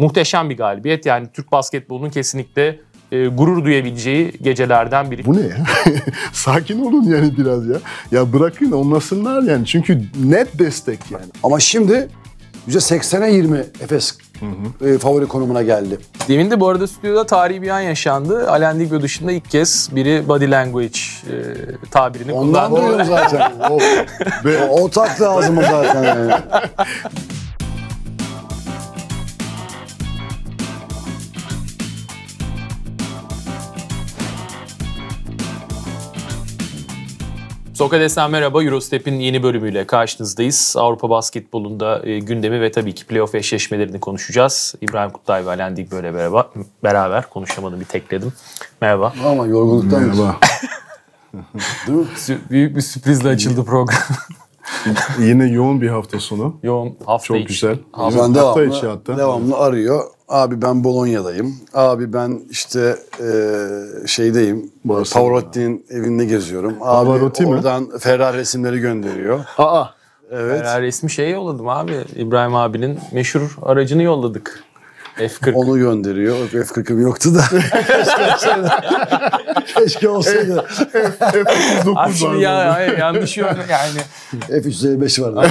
Muhteşem bir galibiyet. Yani Türk basketbolunun kesinlikle e, gurur duyabileceği gecelerden biri. Bu ne ya? Sakin olun yani biraz ya. Ya bırakın onlasınlar yani. Çünkü net destek yani. Ama şimdi %80'e 20 Efes hı hı. E, favori konumuna geldi. Demin de bu arada stüdyoda tarihi bir an yaşandı. Alain Digo dışında ilk kez biri body language e, tabirini Ondan kullandı. Ondan duyuyorum zaten. o, oh. o, o taktı ağzıma zaten. Yani. Sokrates'ten merhaba. Eurostep'in yeni bölümüyle karşınızdayız. Avrupa basketbolunda e, gündemi ve tabii ki playoff eşleşmelerini konuşacağız. İbrahim Kutlay ve Alen böyle beraber, beraber konuşamadım bir tekledim. Merhaba. Ama yorgunluktan merhaba. Değil mi? Büyük bir sürprizle açıldı program. Yine yoğun bir hafta sonu. Yoğun hafta Çok içi. güzel. Hafta, hafta içi hatta. Devamlı arıyor abi ben Bolonya'dayım. Abi ben işte e, şeydeyim. Barcelona. Pavarotti'nin evinde geziyorum. Abi Pavarotti oradan mi? Ferrari resimleri gönderiyor. Aa. Evet. Ferrari resmi şey yolladım abi. İbrahim abinin meşhur aracını yolladık. F40. Onu gönderiyor. F40'ım yoktu da. Keşke olsaydı. F39 var. Şimdi ya, hayır, yanlış yok. yani. F355 var.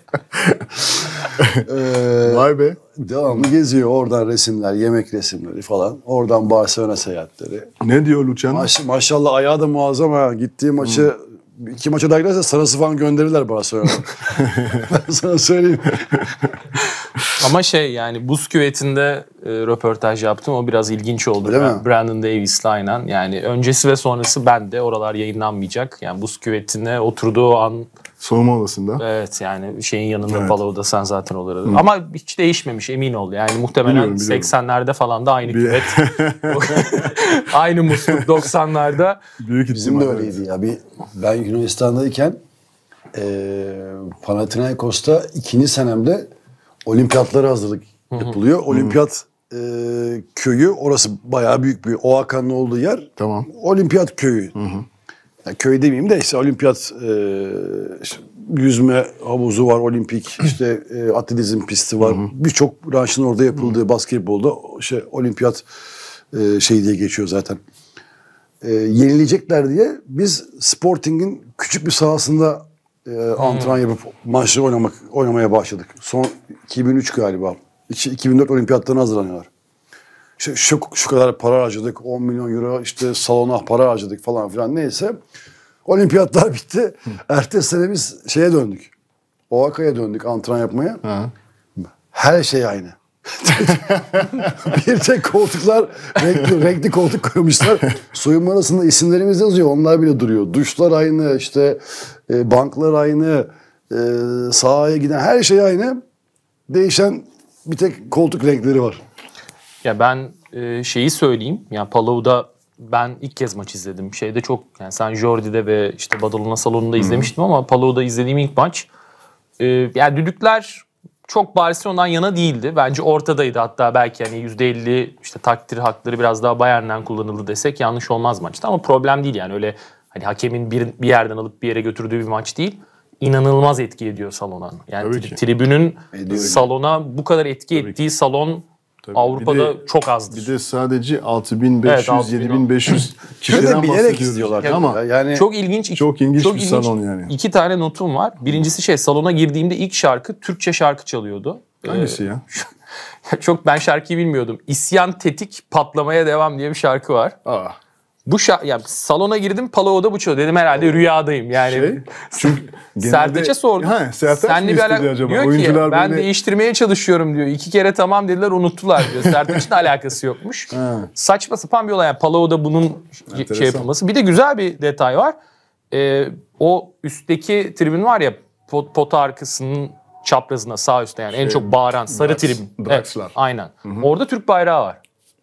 ee, Vay be. Devamlı geziyor oradan resimler, yemek resimleri falan. Oradan Barcelona seyahatleri. Ne diyor Luciano? Maş, maşallah ayağı da muazzam ha. Gittiği maçı hmm iki maça daha giderse Saras'ı falan gönderirler Barcelona'ya. ben sana söyleyeyim. Ama şey yani buz küvetinde e, röportaj yaptım. O biraz ilginç oldu. Öyle ben. mi? Brandon Davis'le aynen. Yani öncesi ve sonrası bende oralar yayınlanmayacak. Yani buz küvetine oturduğu an Soğuma odasında. Evet yani şeyin yanında evet. Bala'da sen zaten olur. Hı. Ama hiç değişmemiş emin ol. Yani muhtemelen biliyorum, biliyorum. 80'lerde falan da aynı küvet. aynı musluk 90'larda. Büyük Bizim de öyleydi ya. Bir, ben Yunanistan'dayken e, Panathinaikos'ta ikinci senemde olimpiyatlara hazırlık yapılıyor. Hı hı. Olimpiyat e, köyü orası bayağı büyük bir Oakan'ın olduğu yer. Tamam. Olimpiyat köyü. Hı hı köy demeyeyim de işte olimpiyat e, işte yüzme havuzu var olimpik işte e, atletizm pisti var birçok branşın orada yapıldığı basketbolda işte olimpiyat e, şey diye geçiyor zaten. E, yenileyecekler diye biz Sporting'in küçük bir sahasında e, antrenman yapıp maçları oynamak oynamaya başladık. Son 2003 galiba. 2004 olimpiyatlarına hazırlanıyorlar işte şu, şu kadar para harcadık 10 milyon euro işte salona para harcadık falan filan neyse. Olimpiyatlar bitti. Hı. Ertesi sene biz şeye döndük. Oaka'ya döndük antrenman yapmaya. Hı. Her şey aynı. bir tek koltuklar renkli, renkli koltuk koymuşlar. Soyunma arasında isimlerimiz yazıyor. Onlar bile duruyor. Duşlar aynı işte e, banklar aynı e, sahaya giden her şey aynı. Değişen bir tek koltuk renkleri var. Ya ben e, şeyi söyleyeyim. Yani Palou'da ben ilk kez maç izledim. Şeyde çok yani sen Jordi'de ve işte Badalona salonunda hmm. izlemiştim ama Palou'da izlediğim ilk maç. E, yani düdükler çok Barcelona'dan yana değildi. Bence ortadaydı hatta belki yani %50 işte takdir hakları biraz daha Bayern'den kullanıldı desek yanlış olmaz maçta ama problem değil yani öyle hani hakemin bir, bir yerden alıp bir yere götürdüğü bir maç değil İnanılmaz etki ediyor salona. Yani tri- tribünün salona bu kadar etki Tabii ettiği ki. salon Tabii. Avrupa'da bir de, çok azdır. Bir de sadece 6500 evet, 7500 kişiden bilerek istiyorlar yani, ama yani çok ilginç çok ilginç çok bir ilginç, salon yani. İki tane notum var. Birincisi şey salona girdiğimde ilk şarkı Türkçe şarkı çalıyordu. Hangisi ee, ya? çok ben şarkıyı bilmiyordum. İsyan tetik patlamaya devam diye bir şarkı var. Aa. Ah. Bu şa- yani salona girdim Palo'da bu çalıyor. Dedim herhalde şey, rüyadayım yani. Şey, çünkü genelde, Sertaç'e sordum. Ha, Sertaç Senle bir alak- acaba? Diyor Oyuncular ki ben değiştirmeye çalışıyorum diyor. İki kere tamam dediler unuttular diyor. Sertaç'ın alakası yokmuş. Ha. Saçma sapan bir olay. Yani Palo'da bunun şey Enteresan. şey yapılması. Bir de güzel bir detay var. Ee, o üstteki tribün var ya pot, pot arkasının çaprazına sağ üstte yani şey, en çok bağıran sarı Drax, tribün. Draxlar. Evet, aynen. Hı-hı. Orada Türk bayrağı var.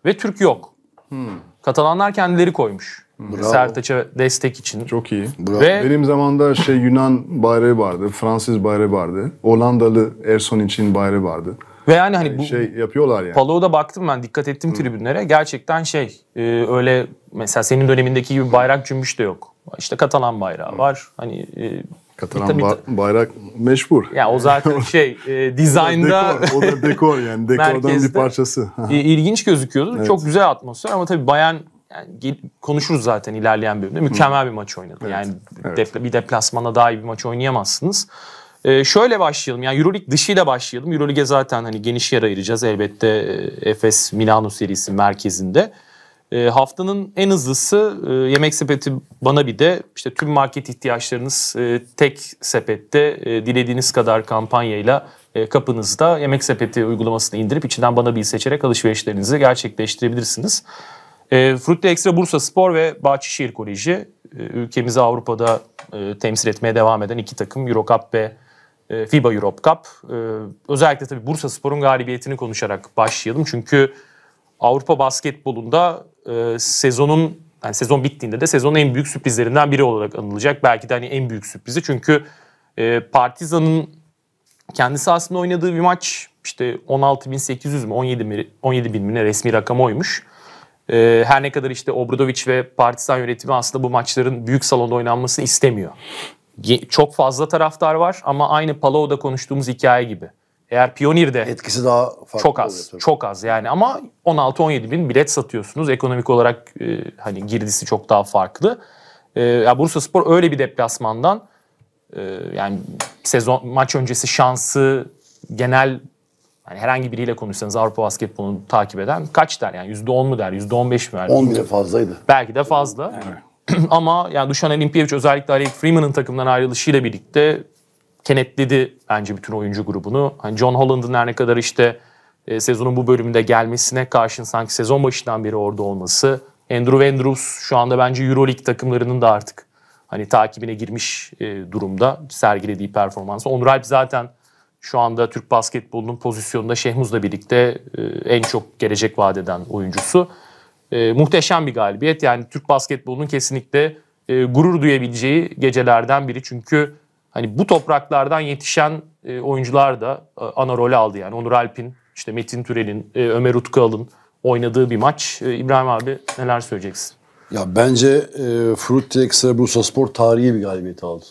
Ve Türk yok. Hmm. Katalanlar kendileri koymuş. Bravo. Sertaç'a destek için. Çok iyi. Bravo. Ve... Benim zamanda şey Yunan bayrağı vardı, Fransız bayrağı vardı, Hollandalı Erson için bayrağı vardı. Ve yani hani ee, bu şey yapıyorlar yani. da baktım ben dikkat ettim Hı. tribünlere. Gerçekten şey e, öyle mesela senin dönemindeki gibi bayrak cümbüş de yok. İşte Katalan bayrağı Hı. var. Hani e, Katalan ba- bayrak meşhur. Ya o zaten şey e, dizaynda dekor, o da dekor yani dekordan bir parçası. İlginç gözüküyordu. Evet. Çok güzel atmosfer ama tabii Bayern yani konuşuruz zaten ilerleyen bölümde. Mükemmel bir maç oynadı. Evet. Yani evet. Depla, bir deplasmana daha iyi bir maç oynayamazsınız. Ee, şöyle başlayalım. Yani EuroLeague dışıyla başlayalım. EuroLeague'e zaten hani geniş yer ayıracağız elbette e, Efes Milano serisi merkezinde. E, haftanın en hızlısı e, yemek sepeti bana bir de işte tüm market ihtiyaçlarınız e, tek sepette e, dilediğiniz kadar kampanyayla e, kapınızda yemek sepeti uygulamasını indirip içinden bana bir seçerek alışverişlerinizi gerçekleştirebilirsiniz. E, Fruitli Ekstra Bursa Spor ve Bahçeşehir Koleji e, ülkemizi Avrupa'da e, temsil etmeye devam eden iki takım Eurocup ve e, FIBA Euro Cup. E, özellikle tabii Bursa Spor'un galibiyetini konuşarak başlayalım çünkü Avrupa basketbolunda e, sezonun yani sezon bittiğinde de sezonun en büyük sürprizlerinden biri olarak anılacak. Belki de hani en büyük sürprizi çünkü e, Partizan'ın kendi sahasında oynadığı bir maç işte 16.800 mü 17 mi 17 mi ne resmi rakam oymuş. E, her ne kadar işte Obradovic ve Partizan yönetimi aslında bu maçların büyük salonda oynanmasını istemiyor. Çok fazla taraftar var ama aynı Palau'da konuştuğumuz hikaye gibi. Eğer Pionir'de etkisi daha farklı çok az, oluyor, çok az yani ama 16-17 bin bilet satıyorsunuz. Ekonomik olarak e, hani girdisi çok daha farklı. E, ya Bursa Spor öyle bir deplasmandan e, yani sezon maç öncesi şansı genel yani herhangi biriyle konuşsanız Avrupa basketbolunu takip eden kaç der yani yüzde %10 mu der yüzde %15 mi der? 10 bile fazlaydı. Belki de fazla. Evet. Ama yani Dušan Olimpiyeviç özellikle Alec Freeman'ın takımdan ayrılışıyla birlikte kenetledi bence bütün oyuncu grubunu. Hani John Holland'ın her ne kadar işte e, sezonun bu bölümünde gelmesine karşın sanki sezon başından beri orada olması. Andrew Andrews şu anda bence Euroleague takımlarının da artık hani takibine girmiş e, durumda sergilediği performansı. Onur Alp zaten şu anda Türk basketbolunun pozisyonunda Şehmuz'la birlikte e, en çok gelecek vadeden oyuncusu. E, muhteşem bir galibiyet. Yani Türk basketbolunun kesinlikle e, gurur duyabileceği gecelerden biri. Çünkü hani bu topraklardan yetişen e, oyuncular da e, ana rol aldı yani. Onur Alp'in, işte Metin Türel'in, e, Ömer Utkal'ın oynadığı bir maç. E, İbrahim abi neler söyleyeceksin? Ya bence e, Frutti Ekstra Bursa Spor tarihi bir galibiyet aldı.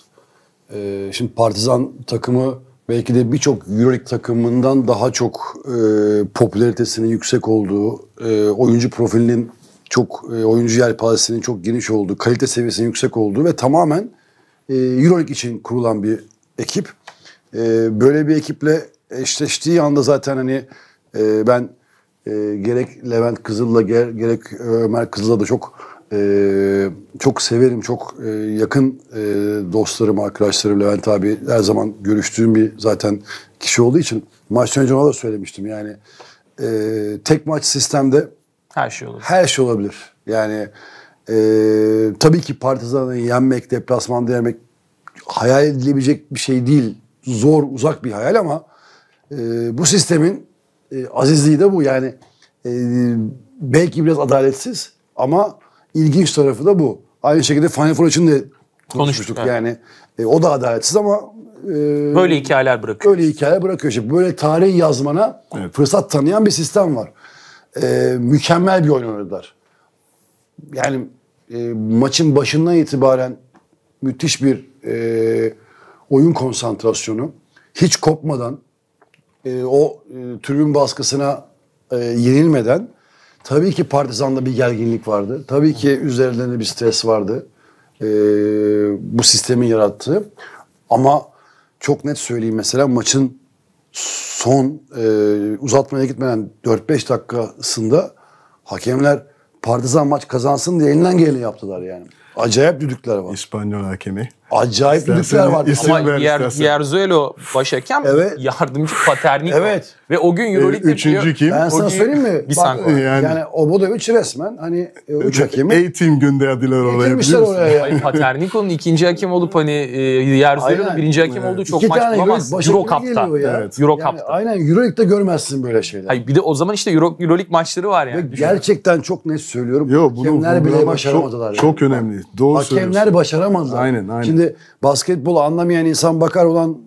E, şimdi Partizan takımı belki de birçok Euroleague takımından daha çok e, popülaritesinin yüksek olduğu, e, oyuncu profilinin çok, e, oyuncu yelpazesinin çok geniş olduğu, kalite seviyesinin yüksek olduğu ve tamamen e, Euroleague için kurulan bir ekip. E, böyle bir ekiple eşleştiği anda zaten hani e, ben e, gerek Levent Kızıl'la ger, gerek e, Ömer Kızıl'la da çok e, çok severim. Çok e, yakın e, dostlarım, arkadaşlarım Levent abi her zaman görüştüğüm bir zaten kişi olduğu için maç önce ona da söylemiştim. Yani e, tek maç sistemde her şey olabilir. Her şey olabilir. Yani ee, tabii ki Partizan'ı yenmek, deplasmanda yenmek hayal edilebilecek bir şey değil. Zor, uzak bir hayal ama e, bu sistemin e, azizliği de bu. Yani e, belki biraz adaletsiz ama ilginç tarafı da bu. Aynı şekilde Final Four için de konuşmuştuk Konuştuk, yani. E, o da adaletsiz ama e, böyle hikayeler bırakıyor. Böyle hikayeler bırakıyor. İşte böyle tarih yazmana evet. fırsat tanıyan bir sistem var. E, mükemmel bir oyun oynadılar. Yani e, maçın başından itibaren müthiş bir e, oyun konsantrasyonu. Hiç kopmadan, e, o e, tribün baskısına e, yenilmeden tabii ki Partizan'da bir gerginlik vardı. Tabii ki üzerlerinde bir stres vardı. E, bu sistemin yarattığı. Ama çok net söyleyeyim mesela maçın son e, uzatmaya gitmeden 4-5 dakikasında hakemler Partizan maç kazansın diye elinden geleni yaptılar yani. Acayip düdükler var. İspanyol hakemi. Acayip lüksler vardı İsim Ama Yer, Yerzuelo başhakem evet. yardımcı Paternik evet. Var. Ve o gün e, Euroleague'de... E, üçüncü biliyor, kim? Ben o sana söyleyeyim mi? Bir Bak, e, yani. yani üç resmen hani e, üç hakemi. Eğitim gönderdiler oraya. Eğitimmişler oraya. Yani. Paterniko'nun ikinci hakem olup hani e, Yerzuelo'nun birinci hakem evet. olduğu çok İki maç bulamazsın. Euro Cup'ta. Evet. Euro yani, Aynen Euroleague'de görmezsin böyle şeyler. Hayır, bir de o zaman işte Euro, Euroleague maçları var yani. Ve gerçekten çok net söylüyorum. Yo, bunu, hakemler bile başaramadılar. Çok, çok önemli. Doğru hakemler başaramadılar. Aynen aynen. Şimdi basketbolu anlamayan insan bakar olan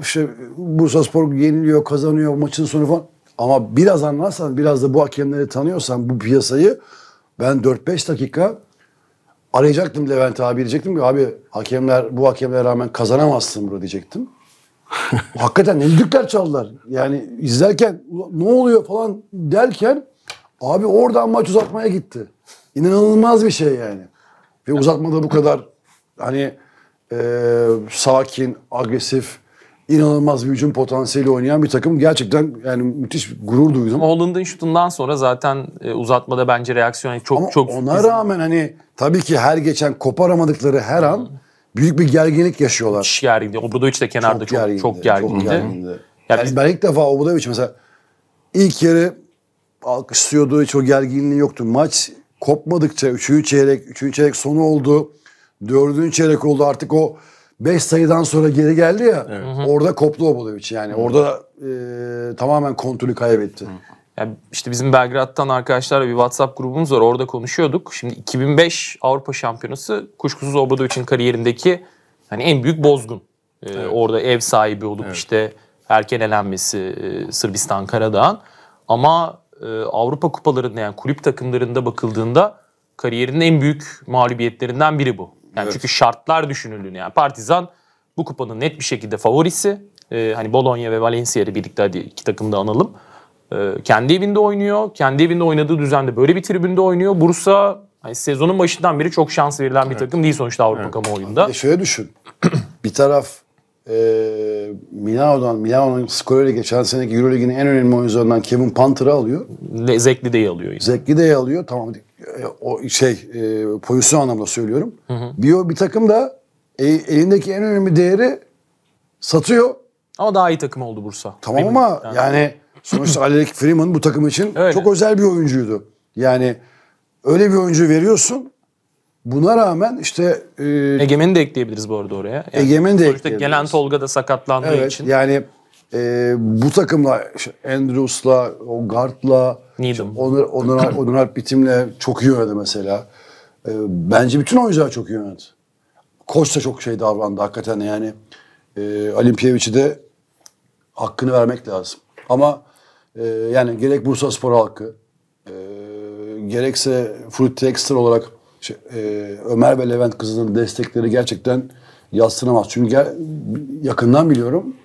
işte Bursa Spor yeniliyor, kazanıyor maçın sonu falan. Ama biraz anlarsan, biraz da bu hakemleri tanıyorsan bu piyasayı ben 4-5 dakika arayacaktım Levent abi diyecektim ki abi hakemler bu hakemlere rağmen kazanamazsın burada diyecektim. Hakikaten eldükler çaldılar. Yani izlerken ne oluyor falan derken abi oradan maç uzatmaya gitti. İnanılmaz bir şey yani. Ve uzatmada bu kadar hani e, sakin, agresif, inanılmaz bir hücum potansiyeli oynayan bir takım. Gerçekten yani müthiş bir gurur duydum. Holland'ın şutundan sonra zaten e, uzatmada bence reaksiyon hani çok Ama çok ona bizim... rağmen hani tabii ki her geçen koparamadıkları her an büyük bir gerginlik yaşıyorlar. Müthiş gergindi. Obradoviç de kenarda çok, çok gergindi. Çok gergindi. Çok gergindi. Yani, yani biz... ben ilk defa Obradoviç mesela ilk yarı alkışlıyordu. Hiç o gerginliği yoktu. Maç kopmadıkça 3. çeyrek, 3. çeyrek sonu oldu. Dördüncü çeyrek oldu artık o beş sayıdan sonra geri geldi ya. Evet. Orada koptu Obradovic yani. Hı. Orada e, tamamen kontrolü kaybetti. Hı. Yani işte bizim Belgrad'dan arkadaşlarla bir WhatsApp grubumuz var. Orada konuşuyorduk. Şimdi 2005 Avrupa Şampiyonası kuşkusuz Obradovic'in kariyerindeki hani en büyük bozgun. Ee, evet. Orada ev sahibi olup evet. işte erken elenmesi e, Sırbistan Karadağ'ın. Ama e, Avrupa kupalarında yani kulüp takımlarında bakıldığında kariyerinin en büyük mağlubiyetlerinden biri bu. Yani evet. çünkü şartlar düşünüldüğünde yani Partizan bu kupanın net bir şekilde favorisi. Ee, hani Bologna ve Valencia'yı birlikte hadi iki takım da analım. Ee, kendi evinde oynuyor. Kendi evinde oynadığı düzende böyle bir tribünde oynuyor. Bursa hani sezonun başından beri çok şans verilen evet. bir takım değil sonuçta Avrupa evet. kamuoyunda. E şöyle düşün. bir taraf e, Milano'dan, Milano'nun skoruyla geçen seneki Euro liginin en önemli oyuncularından Kevin Panther'ı alıyor. Zekli de alıyor. Yine. Zekli de alıyor. Tamam e, o şey e, pozisyon anlamda söylüyorum. Hı hı. Biyo bir takım da e, elindeki en önemli değeri satıyor. Ama daha iyi takım oldu Bursa. Tamam ama yani, yani sonuçta Alec Freeman bu takım için Öyle. çok özel bir oyuncuydu. Yani öyle bir oyuncu veriyorsun. Buna rağmen işte... E, Egemen'i de ekleyebiliriz bu arada oraya. Yani Egemen'i de ekleyebiliriz. gelen Tolga da sakatlandığı evet, için. Yani e, bu takımla işte Andrews'la, o Gartla, onlar onlar Onur, Bitim'le çok iyi oynadı mesela. E, bence bütün oyuncular çok iyi yönetti. Koç da çok şey davrandı hakikaten yani. E, ee, Alimpiyevic'i de hakkını vermek lazım. Ama e, yani gerek Bursa Spor halkı, e, gerekse Fruit Texter olarak şey, e, Ömer ve Levent Kızıl'ın destekleri gerçekten yatsınamaz. Çünkü yakından biliyorum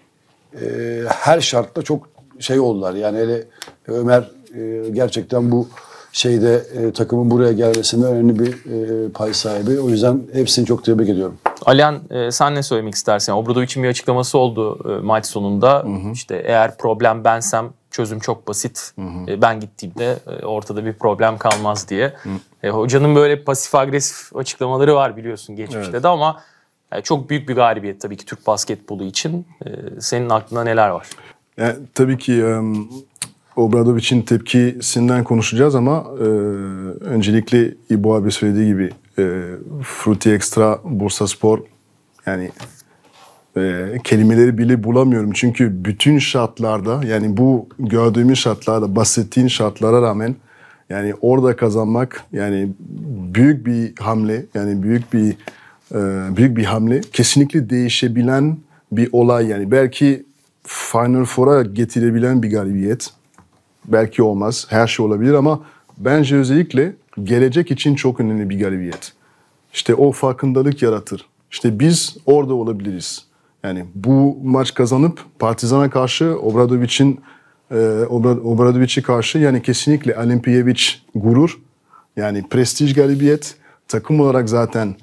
e, her şartta çok şey oldular. Yani hele Ömer e, gerçekten bu şeyde e, takımın buraya gelmesinde önemli bir e, pay sahibi. O yüzden hepsini çok tebrik ediyorum. Alihan e, sen ne söylemek istersin? Obradovic'in bir açıklaması oldu e, maç sonunda. Hı hı. İşte eğer problem bensem çözüm çok basit. Hı hı. E, ben gittiğimde e, ortada bir problem kalmaz diye. Hı. E, hocanın böyle pasif agresif açıklamaları var biliyorsun geçmişte evet. de ama yani e, çok büyük bir galibiyet tabii ki Türk basketbolu için. E, senin aklında neler var? Yani, e, tabii ki um, e, Obradovic'in tepkisinden konuşacağız ama e, öncelikle İbo abi söylediği gibi e, Fruti Extra, Bursa Spor yani e, kelimeleri bile bulamıyorum. Çünkü bütün şartlarda yani bu gördüğümüz şartlarda bahsettiğin şartlara rağmen yani orada kazanmak yani büyük bir hamle yani büyük bir e, büyük bir hamle. Kesinlikle değişebilen bir olay yani. Belki Final Four'a getirebilen bir galibiyet. Belki olmaz. Her şey olabilir ama bence özellikle gelecek için çok önemli bir galibiyet. İşte o farkındalık yaratır. İşte biz orada olabiliriz. Yani bu maç kazanıp Partizan'a karşı Obradovic'in e, Obradovic'i karşı yani kesinlikle Olimpiyevic gurur. Yani prestij galibiyet. Takım olarak zaten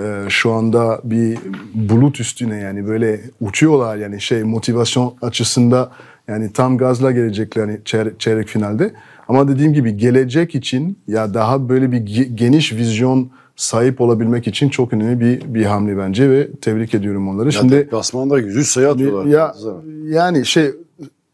e, şu anda bir bulut üstüne yani böyle uçuyorlar yani şey motivasyon açısında yani tam gazla gelecekler yani çeyrek, çeyrek finalde. Ama dediğim gibi gelecek için ya daha böyle bir geniş vizyon sahip olabilmek için çok önemli bir bir hamle bence ve tebrik ediyorum onları. Ya şimdi Basman'da 100 sayı atıyorlar. Ya, yani şey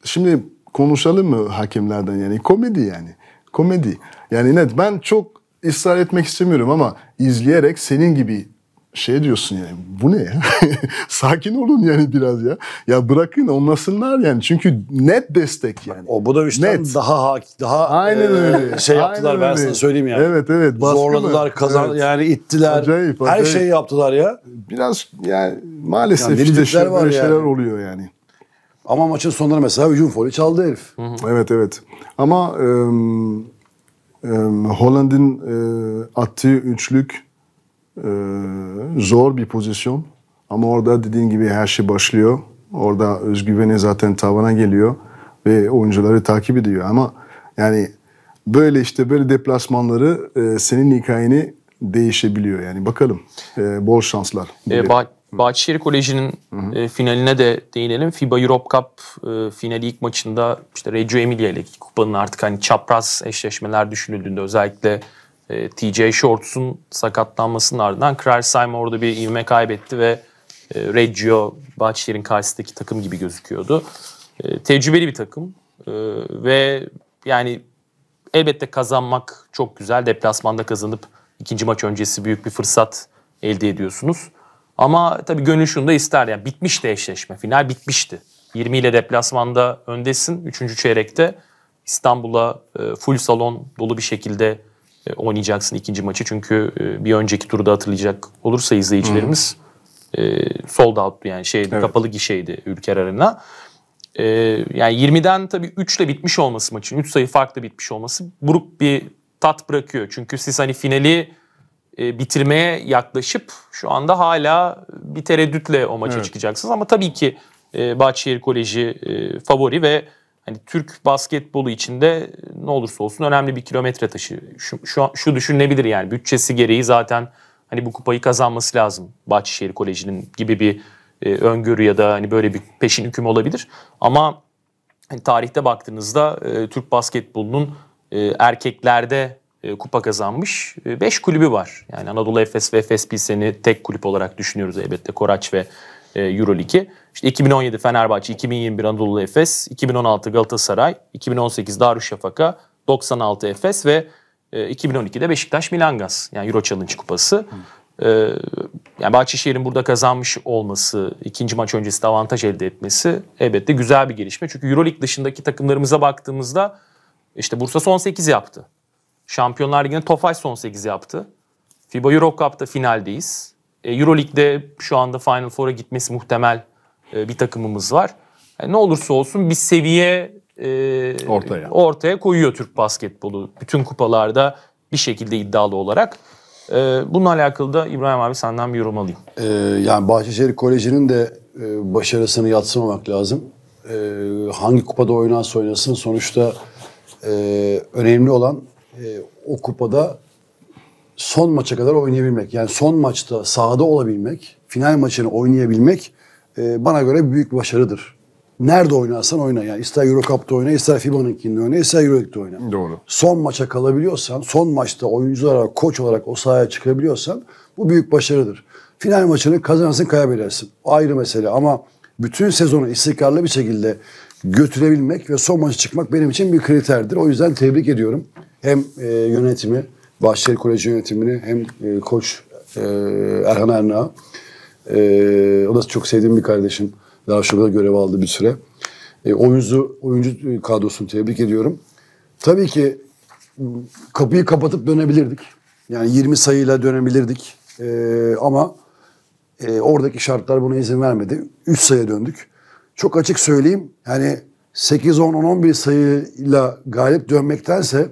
şimdi konuşalım mı hakemlerden yani komedi yani komedi. Yani net ben çok ısrar etmek istemiyorum ama izleyerek senin gibi şey diyorsun yani bu ne ya? Sakin olun yani biraz ya. Ya bırakın olmasınlar yani. Çünkü net destek yani. O bu da üçten net. daha hak daha Aynen e, öyle. şey yaptılar Aynen ben öyle. sana söyleyeyim yani. Evet evet. Baskı Zorladılar, mı? kazan evet. yani ittiler. Acayip, acayip. Her şeyi yaptılar ya. Biraz yani maalesef yani işte şöyle şey, var şeyler yani. oluyor yani. Ama maçın sonları mesela hücum foli çaldı herif. Hı hı. Evet evet. Ama ıı, e, attığı üçlük e, zor bir pozisyon. Ama orada dediğin gibi her şey başlıyor. Orada özgüveni zaten tavana geliyor ve oyuncuları takip ediyor. Ama yani böyle işte böyle deplasmanları e, senin hikayeni değişebiliyor. Yani bakalım. E, bol şanslar. E, bak Bahçeşehir Koleji'nin e, finaline de değinelim. FIBA Europe Cup e, finali ilk maçında işte Reggio Emilia ile kupanın artık hani çapraz eşleşmeler düşünüldüğünde özellikle e, TJ Shorts'un sakatlanmasının ardından Krersheim orada bir ivme kaybetti ve e, Reggio Bahçeşehir'in karşısındaki takım gibi gözüküyordu. E, tecrübeli bir takım e, ve yani elbette kazanmak çok güzel. Deplasmanda kazanıp ikinci maç öncesi büyük bir fırsat elde ediyorsunuz. Ama tabii gönül şunu da ister. Yani de eşleşme. Final bitmişti. 20 ile deplasmanda öndesin. 3. çeyrekte İstanbul'a e, full salon dolu bir şekilde e, oynayacaksın ikinci maçı. Çünkü e, bir önceki turda hatırlayacak olursa izleyicilerimiz Hı -hı. sold out yani şey evet. kapalı gişeydi Ülker Arena. Yani 20'den tabii 3 ile bitmiş olması maçın, 3 sayı farkla bitmiş olması buruk bir tat bırakıyor. Çünkü siz hani finali e, bitirmeye yaklaşıp şu anda hala bir tereddütle o maça evet. çıkacaksınız. Ama tabii ki e, Bahçeşehir Koleji e, favori ve hani Türk basketbolu içinde ne olursa olsun önemli bir kilometre taşı. Şu, şu, şu düşünülebilir yani bütçesi gereği zaten hani bu kupayı kazanması lazım Bahçeşehir Koleji'nin gibi bir e, öngörü ya da hani böyle bir peşin hüküm olabilir. Ama hani tarihte baktığınızda e, Türk basketbolunun e, erkeklerde e, kupa kazanmış 5 e, kulübü var. Yani Anadolu Efes ve Efes Pilsen'i tek kulüp olarak düşünüyoruz elbette. Koraç ve e, Euroligi. İşte 2017 Fenerbahçe, 2021 Anadolu Efes, 2016 Galatasaray, 2018 Darüşşafaka, 96 Efes ve 2012'de Beşiktaş Milangas. Yani Euro Challenge kupası. Ee, yani Bahçeşehir'in burada kazanmış olması, ikinci maç öncesi avantaj elde etmesi elbette güzel bir gelişme. Çünkü Euroleague dışındaki takımlarımıza baktığımızda işte Bursa son 8 yaptı. Şampiyonlar Ligi'nde Tofaş son 8 yaptı. FIBA Euro Cup'ta finaldeyiz. E, Euro Lig'de şu anda Final Four'a gitmesi muhtemel e, bir takımımız var. Yani e, ne olursa olsun bir seviye e, ortaya. ortaya koyuyor Türk basketbolu. Bütün kupalarda bir şekilde iddialı olarak. E, bununla alakalı da İbrahim abi senden bir yorum alayım. E, yani Bahçeşehir Koleji'nin de e, başarısını yatsımamak lazım. E, hangi kupada oynarsa oynasın sonuçta e, önemli olan e, o kupada son maça kadar oynayabilmek. Yani son maçta sahada olabilmek, final maçını oynayabilmek e, bana göre büyük başarıdır. Nerede oynarsan oyna. Yani ister Euro Cup'ta oyna, ister FIBA'nınkinde oyna, ister Euroleague'de oyna. Doğru. Son maça kalabiliyorsan, son maçta oyuncu olarak, koç olarak o sahaya çıkabiliyorsan bu büyük başarıdır. Final maçını kazanırsın, kaybedersin. ayrı mesele ama bütün sezonu istikrarlı bir şekilde götürebilmek ve son maça çıkmak benim için bir kriterdir. O yüzden tebrik ediyorum hem e, yönetimi, Bahçeli Koleji yönetimini hem e, koç e, Erhan Erna. E, o da çok sevdiğim bir kardeşim. Daha şurada görev aldı bir süre. E, oyuncu, oyuncu kadrosunu tebrik ediyorum. Tabii ki kapıyı kapatıp dönebilirdik. Yani 20 sayıyla dönebilirdik. E, ama e, oradaki şartlar buna izin vermedi. 3 sayıya döndük. Çok açık söyleyeyim. Yani 8, 10, 10, 11 sayıyla galip dönmektense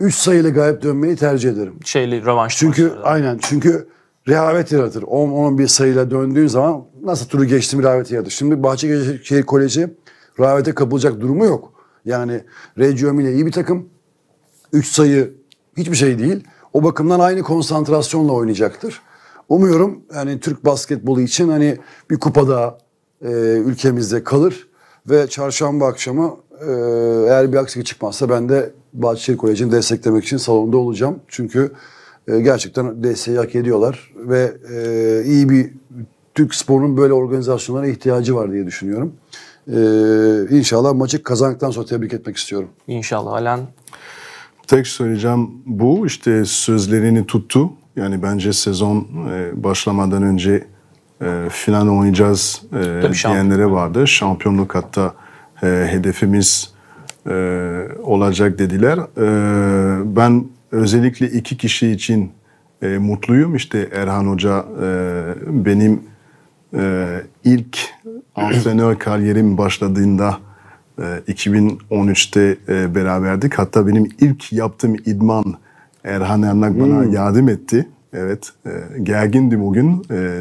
3 sayılı galip dönmeyi tercih ederim. Şeyli rövanş. Çünkü maçlarda. aynen çünkü rehavet yaratır. 10-11 sayıyla döndüğün zaman nasıl turu geçtim rehaveti yaratır. Şimdi Bahçeşehir Koleji rehavete kapılacak durumu yok. Yani Reggio Emilia iyi bir takım. 3 sayı hiçbir şey değil. O bakımdan aynı konsantrasyonla oynayacaktır. Umuyorum yani Türk basketbolu için hani bir kupa daha e, ülkemizde kalır ve çarşamba akşamı e, eğer bir aksilik çıkmazsa ben de Bahçeşehir Koleji'ni desteklemek için salonda olacağım. Çünkü e, gerçekten desteği hak ediyorlar ve e, iyi bir Türk sporunun böyle organizasyonlara ihtiyacı var diye düşünüyorum. E, inşallah maçı kazandıktan sonra tebrik etmek istiyorum. İnşallah Alan. Tek söyleyeceğim bu işte sözlerini tuttu. Yani bence sezon e, başlamadan önce e, final oynayacağız e, diyenlere vardı. Şampiyonluk hatta e, hedefimiz e, olacak dediler. E, ben özellikle iki kişi için e, mutluyum. İşte Erhan Hoca e, benim e, ilk antrenör kariyerim başladığında e, 2013'te e, beraberdik. Hatta benim ilk yaptığım idman Erhan Ernak hmm. bana yardım etti. Evet, e, gergindim bugün. E,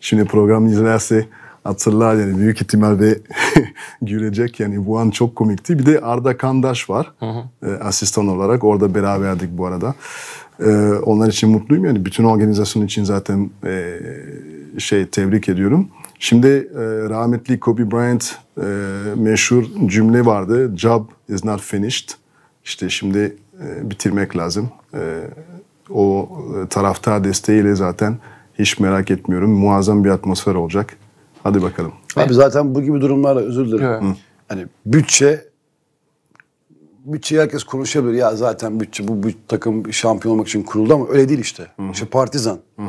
şimdi programı izlerse hatırlar yani büyük ihtimal ve gülecek yani bu an çok komikti. Bir de Arda Kandaş var hı hı. E, asistan olarak orada beraberdik bu arada. E, onlar için mutluyum yani bütün organizasyon için zaten e, şey tebrik ediyorum. Şimdi e, rahmetli Kobe Bryant e, meşhur cümle vardı. Job is not finished. İşte şimdi e, bitirmek lazım. E, o e, taraftar desteğiyle zaten hiç merak etmiyorum. Muazzam bir atmosfer olacak. Hadi bakalım. Abi zaten bu gibi durumlarla özür dilerim. Evet. Hani bütçe bütçeyi herkes konuşabilir. Ya zaten bütçe bu, bu takım şampiyon olmak için kuruldu ama öyle değil işte. Hı-hı. İşte Partizan. Hı-hı.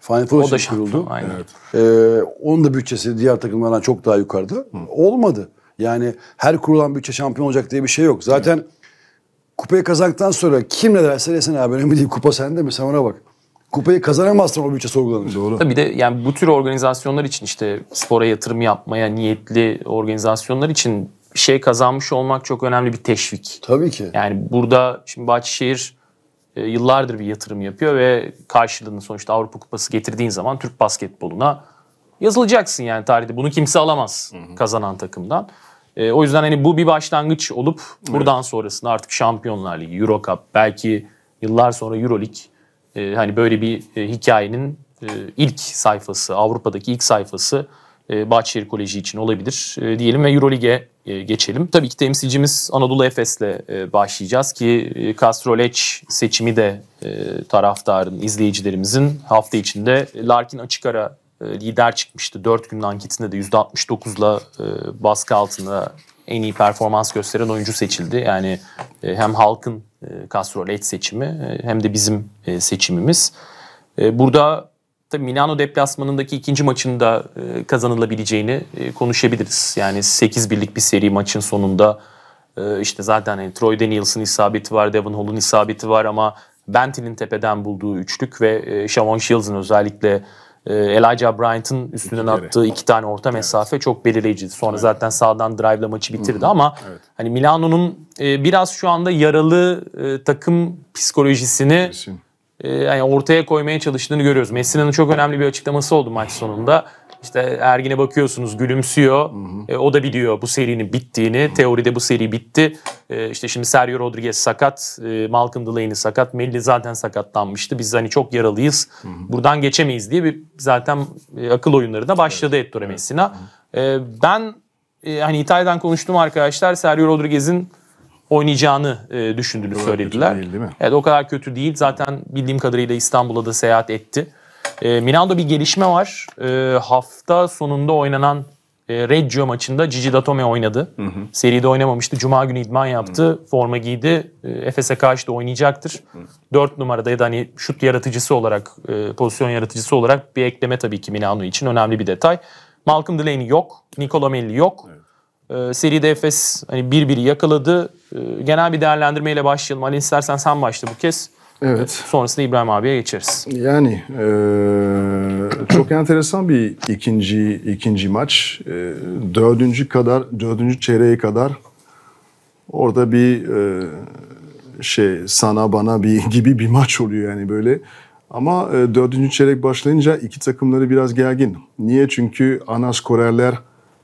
Final Four için kuruldu. Aynen. Evet. Ee, onun da bütçesi diğer takımlardan çok daha yukarıda. Hı. Olmadı. Yani her kurulan bütçe şampiyon olacak diye bir şey yok. Zaten evet. kupayı kazandıktan sonra kim ne derse desin abi önemli değil. Kupa sende mi? Sen ona bak kupayı kazanamazsan o bütçe sorgulanır. Doğru. Tabii de yani bu tür organizasyonlar için işte spora yatırım yapmaya niyetli organizasyonlar için bir şey kazanmış olmak çok önemli bir teşvik. Tabii ki. Yani burada şimdi Bahçeşehir e, yıllardır bir yatırım yapıyor ve karşılığını sonuçta Avrupa Kupası getirdiğin zaman Türk basketboluna yazılacaksın yani tarihte. Bunu kimse alamaz kazanan takımdan. E, o yüzden hani bu bir başlangıç olup buradan evet. sonrasında artık Şampiyonlar Ligi, Euro Cup, belki yıllar sonra Euro Lig e, hani böyle bir e, hikayenin e, ilk sayfası, Avrupa'daki ilk sayfası e, Bahçeşehir Koleji için olabilir e, diyelim ve Eurolig'e e, geçelim. Tabii ki temsilcimiz Anadolu Efes'le e, başlayacağız ki e, Kastroleç seçimi de e, taraftarın, izleyicilerimizin hafta içinde Larkin açık ara e, lider çıkmıştı. 4 günün anketinde de %69'la e, baskı altında en iyi performans gösteren oyuncu seçildi. Yani e, hem halkın e, Castro Led seçimi e, hem de bizim seçimimiz. Burada tabii Milano deplasmanındaki ikinci maçın da kazanılabileceğini konuşabiliriz. Yani 8 birlik bir seri maçın sonunda işte zaten yani Troy Daniels'ın isabeti var, Devon Hall'un isabeti var ama Bentley'nin tepeden bulduğu üçlük ve Shavon Shields'ın özellikle e, Elijah Bryant'ın üstünden attığı iki tane orta mesafe evet. çok belirleyici. Sonra evet. zaten sağdan drive'la maçı bitirdi Hı-hı. ama evet. hani Milano'nun e, biraz şu anda yaralı e, takım psikolojisini Kesin. E, yani ortaya koymaya çalıştığını görüyoruz. Messi'nin çok önemli bir açıklaması oldu maç sonunda. İşte Ergin'e bakıyorsunuz gülümsüyor. Hı hı. E, o da biliyor bu serinin bittiğini. Hı. Teoride bu seri bitti. E, işte şimdi Sergio Rodriguez sakat. E, Malcolm Delaney sakat. Melli zaten sakatlanmıştı. Biz hani çok yaralıyız. Hı hı. Buradan geçemeyiz diye bir zaten e, akıl oyunları da başladı evet. Ettore Messina. E, ben e, hani İtalya'dan konuştum arkadaşlar. Sergio Rodriguez'in oynayacağını e, düşündüğünü söylediler. Değil, değil mi? Evet o kadar kötü değil. Zaten bildiğim kadarıyla İstanbul'a da seyahat etti. E, Milano'da bir gelişme var. E, hafta sonunda oynanan e, Reggio maçında Gigi Datome oynadı. Hı hı. Seride oynamamıştı. Cuma günü idman yaptı. Hı. Forma giydi. E, Efes'e karşı da oynayacaktır. Hı. 4 numarada ya da hani şut yaratıcısı olarak, e, pozisyon yaratıcısı olarak bir ekleme tabii ki Milano için önemli bir detay. Malcolm Delaney yok. Nicola Melli yok. Evet. E, seride Efes hani bir biri yakaladı. E, genel bir değerlendirmeyle başlayalım. Ali istersen sen başla bu kez. Evet. Sonrasında İbrahim abiye geçeriz. Yani e, çok enteresan bir ikinci ikinci maç. E, dördüncü kadar dördüncü çeyreğe kadar orada bir e, şey sana bana bir gibi bir maç oluyor yani böyle. Ama e, dördüncü çeyrek başlayınca iki takımları biraz gergin. Niye? Çünkü ana skorerler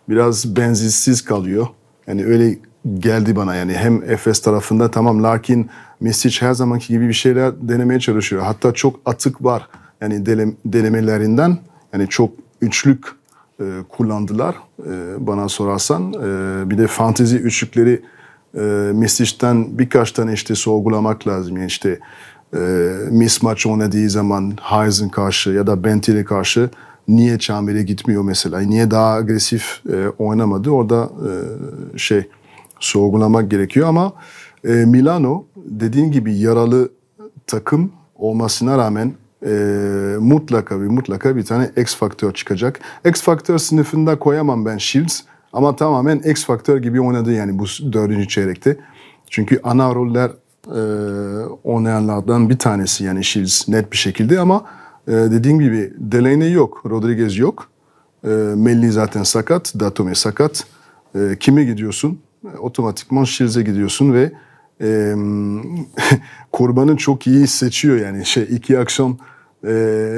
biraz benzersiz kalıyor. Yani öyle geldi bana yani hem Efes tarafında tamam lakin Mesic her zamanki gibi bir şeyler denemeye çalışıyor. Hatta çok atık var yani denemelerinden. Yani çok üçlük e, kullandılar e, bana sorarsan. E, bir de fantezi üçlükleri e, Mesic'ten birkaç tane işte sorgulamak lazım. Yani işte e, mismatch oynadığı zaman Hayes'in karşı ya da Bentil'e karşı niye Çamber'e gitmiyor mesela? Niye daha agresif e, oynamadı? Orada e, şey sorgulamak gerekiyor ama... E, Milano dediğin gibi yaralı takım olmasına rağmen e, mutlaka bir mutlaka bir tane X faktör çıkacak. X faktör sınıfında koyamam ben Shields ama tamamen X faktör gibi oynadı yani bu dördüncü çeyrekte. Çünkü ana roller e, oynayanlardan bir tanesi yani Shields net bir şekilde ama e, dediğim gibi Delaney yok, Rodriguez yok. E, Melli zaten sakat, Datome sakat. E, kime gidiyorsun? E, otomatikman Shields'e gidiyorsun ve e, kurbanın çok iyi seçiyor yani şey iki akşam e,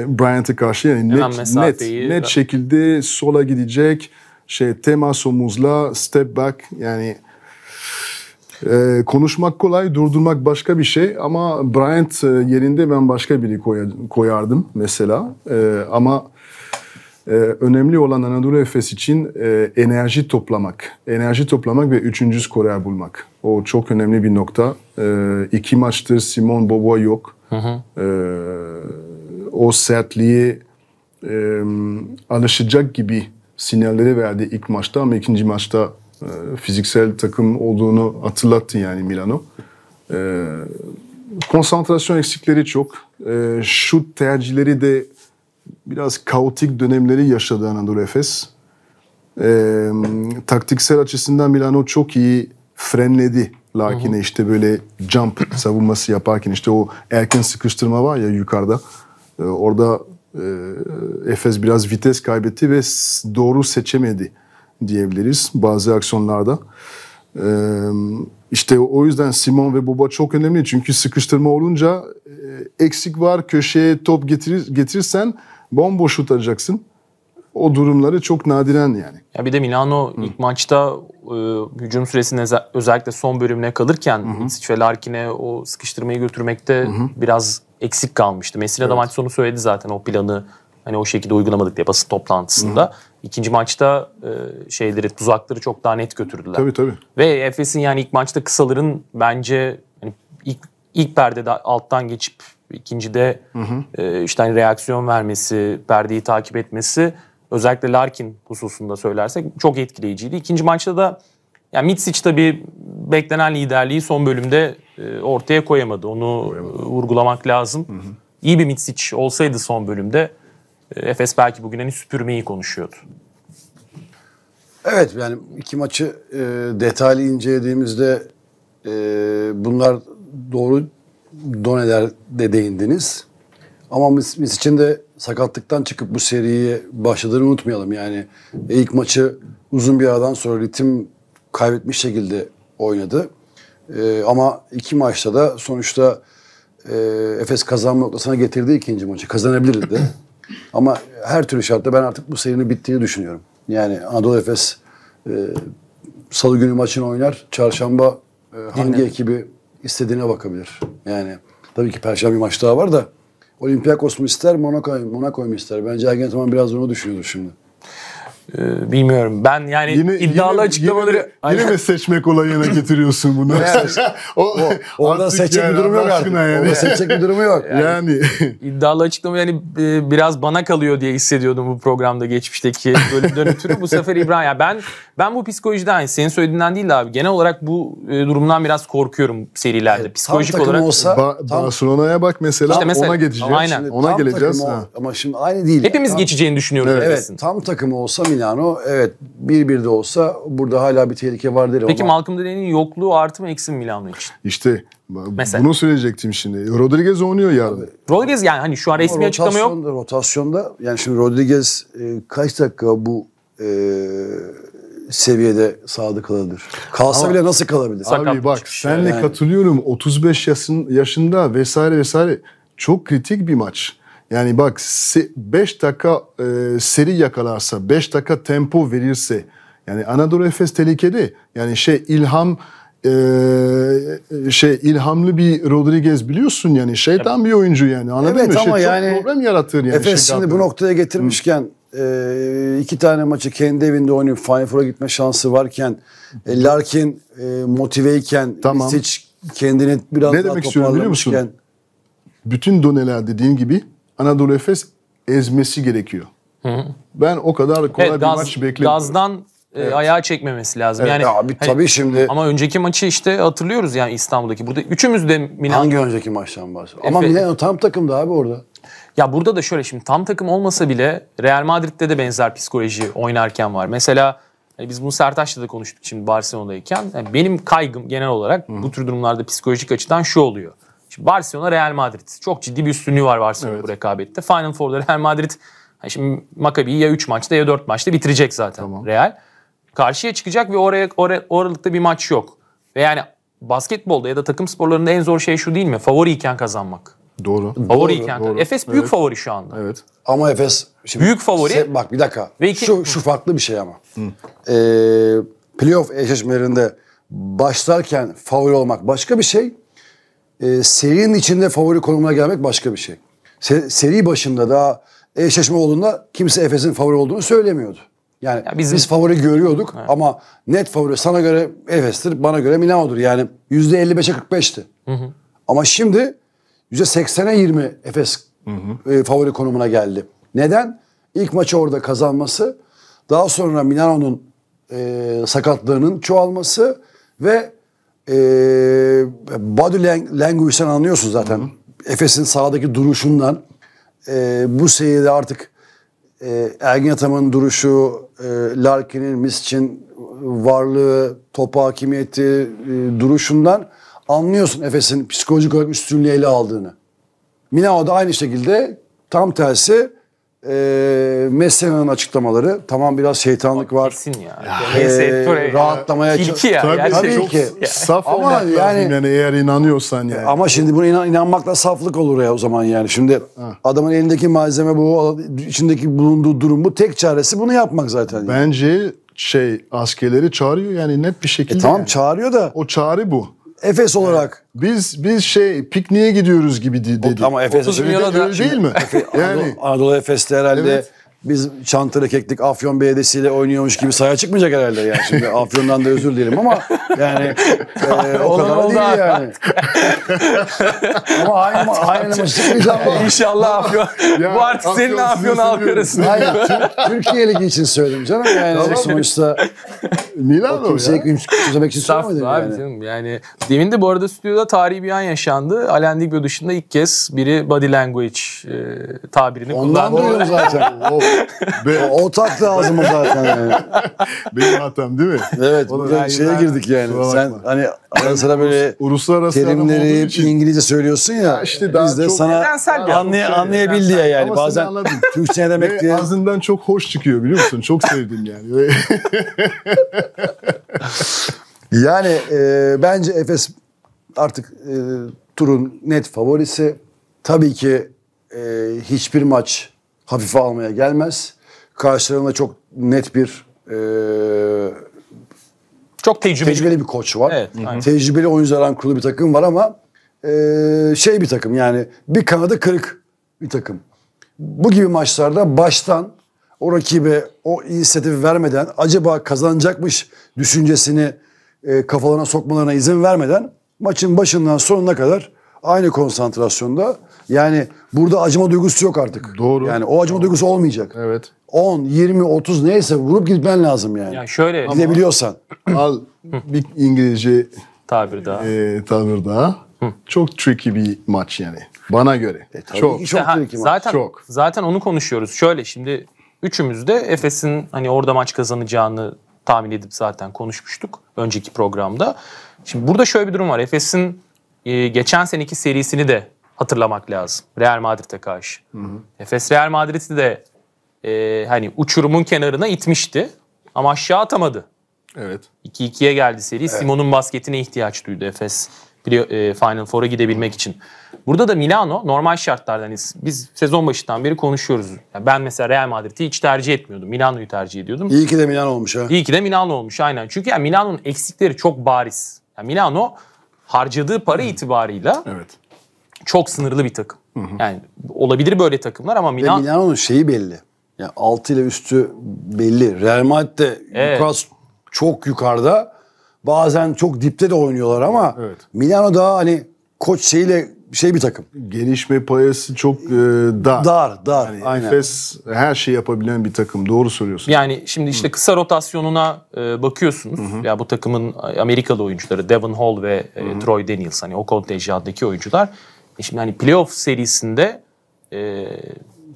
Bryant'a karşı yani net net, net şekilde sola gidecek şey temas omuzla step back yani e, konuşmak kolay durdurmak başka bir şey ama Bryant e, yerinde ben başka biri koyardım mesela e, ama ee, önemli olan Anadolu Efes için e, enerji toplamak. Enerji toplamak ve üçüncü skorer bulmak. O çok önemli bir nokta. Ee, iki maçtır Simon Bobo yok. Hı hı. Ee, o sertliği e, alışacak gibi sinyalleri verdi ilk maçta ama ikinci maçta e, fiziksel takım olduğunu hatırlattı yani Milano. E, konsantrasyon eksikleri çok. E, şut tercihleri de biraz kaotik dönemleri yaşadı Anadolu Efes. E, taktiksel açısından Milano çok iyi frenledi. Lakin hı hı. işte böyle jump savunması yaparken işte o erken sıkıştırma var ya yukarıda. E, orada e, Efes biraz vites kaybetti ve doğru seçemedi diyebiliriz bazı aksiyonlarda. E, işte o yüzden Simon ve Boba çok önemli çünkü sıkıştırma olunca e, eksik var köşeye top getirir, getirirsen bomboş şut arayacaksın. O durumları çok nadiren yani. Ya bir de Milano Hı. ilk maçta e, hücum süresini özellikle son bölümüne kalırken Mitsic ve Larkin'e o sıkıştırmayı götürmekte hı biraz eksik kalmıştı. Messina evet. da maç sonu söyledi zaten o planı hani o şekilde uygulamadık diye basın toplantısında. hı İkinci maçta e, şeyleri tuzakları çok daha net götürdüler. Tabii tabii. Ve Efes'in yani ilk maçta kısaların bence hani ilk ilk perdede alttan geçip İkincide hı hı. E, işte hani reaksiyon vermesi, perdeyi takip etmesi özellikle Larkin hususunda söylersek çok etkileyiciydi. İkinci maçta da yani Mitsic tabii beklenen liderliği son bölümde e, ortaya koyamadı. Onu koyamadı. vurgulamak lazım. Hı hı. İyi bir Mitsic olsaydı son bölümde e, Efes belki bugün hani süpürmeyi konuşuyordu. Evet yani iki maçı e, detaylı incelediğimizde e, bunlar doğru Doneler de değindiniz. Ama biz, biz için de sakatlıktan çıkıp bu seriye başladığını unutmayalım. Yani ilk maçı uzun bir aradan sonra ritim kaybetmiş şekilde oynadı. Ee, ama iki maçta da sonuçta e, Efes kazanma noktasına getirdi ikinci maçı. Kazanabilirdi ama her türlü şartta ben artık bu serinin bittiğini düşünüyorum. Yani Anadolu Efes e, salı günü maçını oynar. Çarşamba e, hangi Dinlen. ekibi istediğine bakabilir. Yani tabii ki Perşembe maç daha var da Olympiakos mu ister, Monaco, Monaco mu ister? Bence Ergen Ataman biraz onu düşünüyordu şimdi. Ee, bilmiyorum. Ben yani yine, iddialı yine, açıklamaları... Yine, yine mi seçmek olayına getiriyorsun bunu? o, o, orada seçecek yani, bir durum yok artık. Yani. Orada seçecek bir durum yok. Yani, yani. iddialı açıklama yani e, biraz bana kalıyor diye hissediyordum bu programda geçmişteki bölümden ötürü. Bu sefer İbrahim. Yani ben ben bu psikolojiden yani senin söylediğinden değil de abi genel olarak bu e, durumdan biraz korkuyorum serilerde. Evet, Psikolojik olarak olsa ba- tam... Barcelona'ya bak mesela, işte mesela ona geçeceğiz. Aynen. Şimdi, ona geleceğiz. O, ama şimdi aynı değil. Hepimiz tam, geçeceğini düşünüyoruz. Evet, evet tam takım olsa Milano evet bir bir de olsa burada hala bir tehlike var derim. Peki ama... Malcolm Delaney'in yokluğu artı mı eksi mi Milano için? İşte Mesela. Bunu söyleyecektim şimdi. Rodriguez oynuyor yani. Rodriguez yani hani şu an resmi Ama açıklama yok. Rotasyonda yani şimdi Rodriguez e, kaç dakika bu e, seviyede sağda kalabilir. Kalsa Ama, bile nasıl kalabilir? abi bak şey senle yani. katılıyorum 35 yaşın, yaşında vesaire vesaire çok kritik bir maç. Yani bak 5 dakika e, seri yakalarsa, 5 dakika tempo verirse yani Anadolu Efes tehlikede. Yani şey ilham ee, şey ilhamlı bir Rodriguez biliyorsun yani şeytan evet. bir oyuncu yani anladın evet, mı? Şey, ama şey, yani, çok problem yaratır yani. Efes şey şimdi bu noktaya getirmişken Hı e, iki tane maçı kendi evinde oynayıp Final Four'a gitme şansı varken e, Larkin e, motiveyken e, tamam. Seç kendini biraz ne daha demek istiyorum biliyor musun? Bütün doneler dediğin gibi Anadolu Efes ezmesi gerekiyor. Hı hı. Ben o kadar kolay evet, bir gaz, maç beklemiyorum. Gazdan e, evet. ayağa çekmemesi lazım. Evet, yani abi hani, tabii şimdi. Ama önceki maçı işte hatırlıyoruz yani İstanbul'daki. Burada üçümüz de Milan. Hangi önceki maçtan bahsediyor? Ama Milan tam takımda abi orada. Ya burada da şöyle şimdi tam takım olmasa bile Real Madrid'de de benzer psikoloji oynarken var. Mesela hani biz bunu Sertaç'la da konuştuk şimdi Barcelona'dayken. Yani benim kaygım genel olarak Hı. bu tür durumlarda psikolojik açıdan şu oluyor. Şimdi Barcelona Real Madrid. Çok ciddi bir üstünlüğü var Barcelona evet. bu rekabette. Final Four'da Real Madrid yani şimdi Maccabi'yi ya 3 maçta ya 4 maçta bitirecek zaten tamam. Real. Karşıya çıkacak ve oraya or oralıkta bir maç yok. Ve yani basketbolda ya da takım sporlarında en zor şey şu değil mi? Favoriyken kazanmak. Doğru. Favori doğru, iken. Doğru. Efes büyük evet. favori şu anda. Evet. Ama Efes şimdi büyük favori. Se, bak bir dakika. Ve iki... şu şu farklı bir şey ama. Hı. Ee, playoff eşleşmelerinde başlarken favori olmak başka bir şey. Ee, serinin içinde favori konumuna gelmek başka bir şey. Se, seri başında da eşleşme olduğunda kimse Efes'in favori olduğunu söylemiyordu. Yani ya bizim... biz favori görüyorduk evet. ama net favori sana göre Efes'tir, bana göre Milano'dur. Yani %55'e 45'ti. Hı hı. Ama şimdi %80'e 20 Efes hı hı. E, favori konumuna geldi. Neden? İlk maçı orada kazanması, daha sonra Milano'nun e, sakatlığının çoğalması ve e, body language'den anlıyorsun zaten. Hı hı. Efes'in sahadaki duruşundan e, bu seviyede artık e, Ergin Ataman'ın duruşu, e, Larkin'in, Misç'in varlığı, topa hakimiyeti, e, duruşundan anlıyorsun Efes'in psikolojik olarak üstünlüğü ele aldığını. Minao da aynı şekilde tam tersi e, Messena'nın açıklamaları tamam biraz şeytanlık var. Kesin ya. ya. E, rahatlamaya çalışıyor. Ya. Tabii, tabii ki. Saf ama yani, yani eğer inanıyorsan yani. Ama şimdi buna inan, inanmakla saflık olur ya o zaman yani. Şimdi ha. adamın elindeki malzeme bu, içindeki bulunduğu durum bu. Tek çaresi bunu yapmak zaten. Yani. Bence şey askerleri çağırıyor yani net bir şekilde. E tamam yani. çağırıyor da. O çağrı bu. Efes olarak. Biz biz şey pikniğe gidiyoruz gibi dedi. Ama Efes'e değil mi? yani Anadolu, Anadolu Efes'te herhalde Evet biz Çanakkale Keklik Afyon Belediyesi ile oynuyormuş gibi sahaya çıkmayacak herhalde yani. Şimdi Afyon'dan da özür dilerim ama yani e, o kadar oldu değil abi. yani. ama aynı aynı mı İnşallah Afyon. Ya, Bu artık Afyon senin Afyon halk arasında. Hayır, Türkiye Ligi için söyledim canım yani tamam. sonuçta. Milano o kimseyi küçümsemek için söylemedim yani. Canım, yani. Demin de bu arada stüdyoda tarihi bir an yaşandı. Alain Digbo dışında ilk kez biri body language e, tabirini Ondan kullandı. Ondan duyuyorum zaten. Be o taktı ağzımı zaten yani. Benim hatam değil mi? Evet. Ona burada şeye ben, girdik yani. Sen bakma. hani ara sıra böyle uluslararası terimleri İngilizce söylüyorsun ya. İşte biz de sana anlay şey, anlayabil yani. Ama Bazen Türkçe ne demek diye. Ağzından çok hoş çıkıyor biliyor musun? Çok sevdim yani. yani e, bence Efes artık e, turun net favorisi. Tabii ki e, hiçbir maç hafife almaya gelmez. Karşılarında çok net bir e, çok tecrübeli. tecrübeli bir koç var. Evet, aynen. tecrübeli oyunculardan kurulu bir takım var ama e, şey bir takım yani bir kanadı kırık bir takım. Bu gibi maçlarda baştan o rakibe o inisiyatifi vermeden acaba kazanacakmış düşüncesini e, kafalarına sokmalarına izin vermeden maçın başından sonuna kadar aynı konsantrasyonda yani burada acıma duygusu yok artık. Doğru. Yani o acıma duygusu olmayacak. Evet. 10, 20, 30 neyse vurup gitmen lazım yani. Ya şöyle. Gidebiliyorsan. Al bir İngilizce tabir daha. E, tabir daha. Çok tricky bir maç yani. Bana göre. E, tabii çok. Ki çok ha, tricky maç. Zaten, çok. Zaten onu konuşuyoruz. Şöyle şimdi üçümüz de Efes'in hani orada maç kazanacağını tahmin edip zaten konuşmuştuk önceki programda. Şimdi burada şöyle bir durum var. Efes'in e, geçen seneki serisini de hatırlamak lazım. Real Madrid'e karşı. Hı hı. Efes Real Madrid'i de e, hani uçurumun kenarına itmişti ama aşağı atamadı. Evet. 2-2'ye geldi seri. Evet. Simon'un basketine ihtiyaç duydu Efes e, Final Four'a gidebilmek için. Burada da Milano normal şartlarda hani biz sezon başından beri konuşuyoruz. Yani ben mesela Real Madrid'i hiç tercih etmiyordum. Milano'yu tercih ediyordum. İyi ki de Milano olmuş ha. İyi ki de Milano olmuş aynen. Çünkü yani Milano'nun eksikleri çok bariz. Yani Milano harcadığı para itibarıyla evet çok sınırlı bir takım. Hı hı. Yani olabilir böyle takımlar ama Milan... Ve Milano'nun şeyi belli. Yani altı ile üstü belli. Real Madrid de evet. Lucas çok yukarıda. Bazen çok dipte de oynuyorlar ama evet. Milano daha hani koç şeyiyle şey bir takım. Gelişme payası çok e, dar. Dar, dar. Yani aynen. Efes her şeyi yapabilen bir takım. Doğru söylüyorsun. Yani şimdi işte Hı. kısa rotasyonuna e, bakıyorsunuz. Hı hı. Ya bu takımın Amerikalı oyuncuları Devon Hall ve e, Troy Daniels hani o kontenjandaki oyuncular e şimdi hani playoff serisinde e,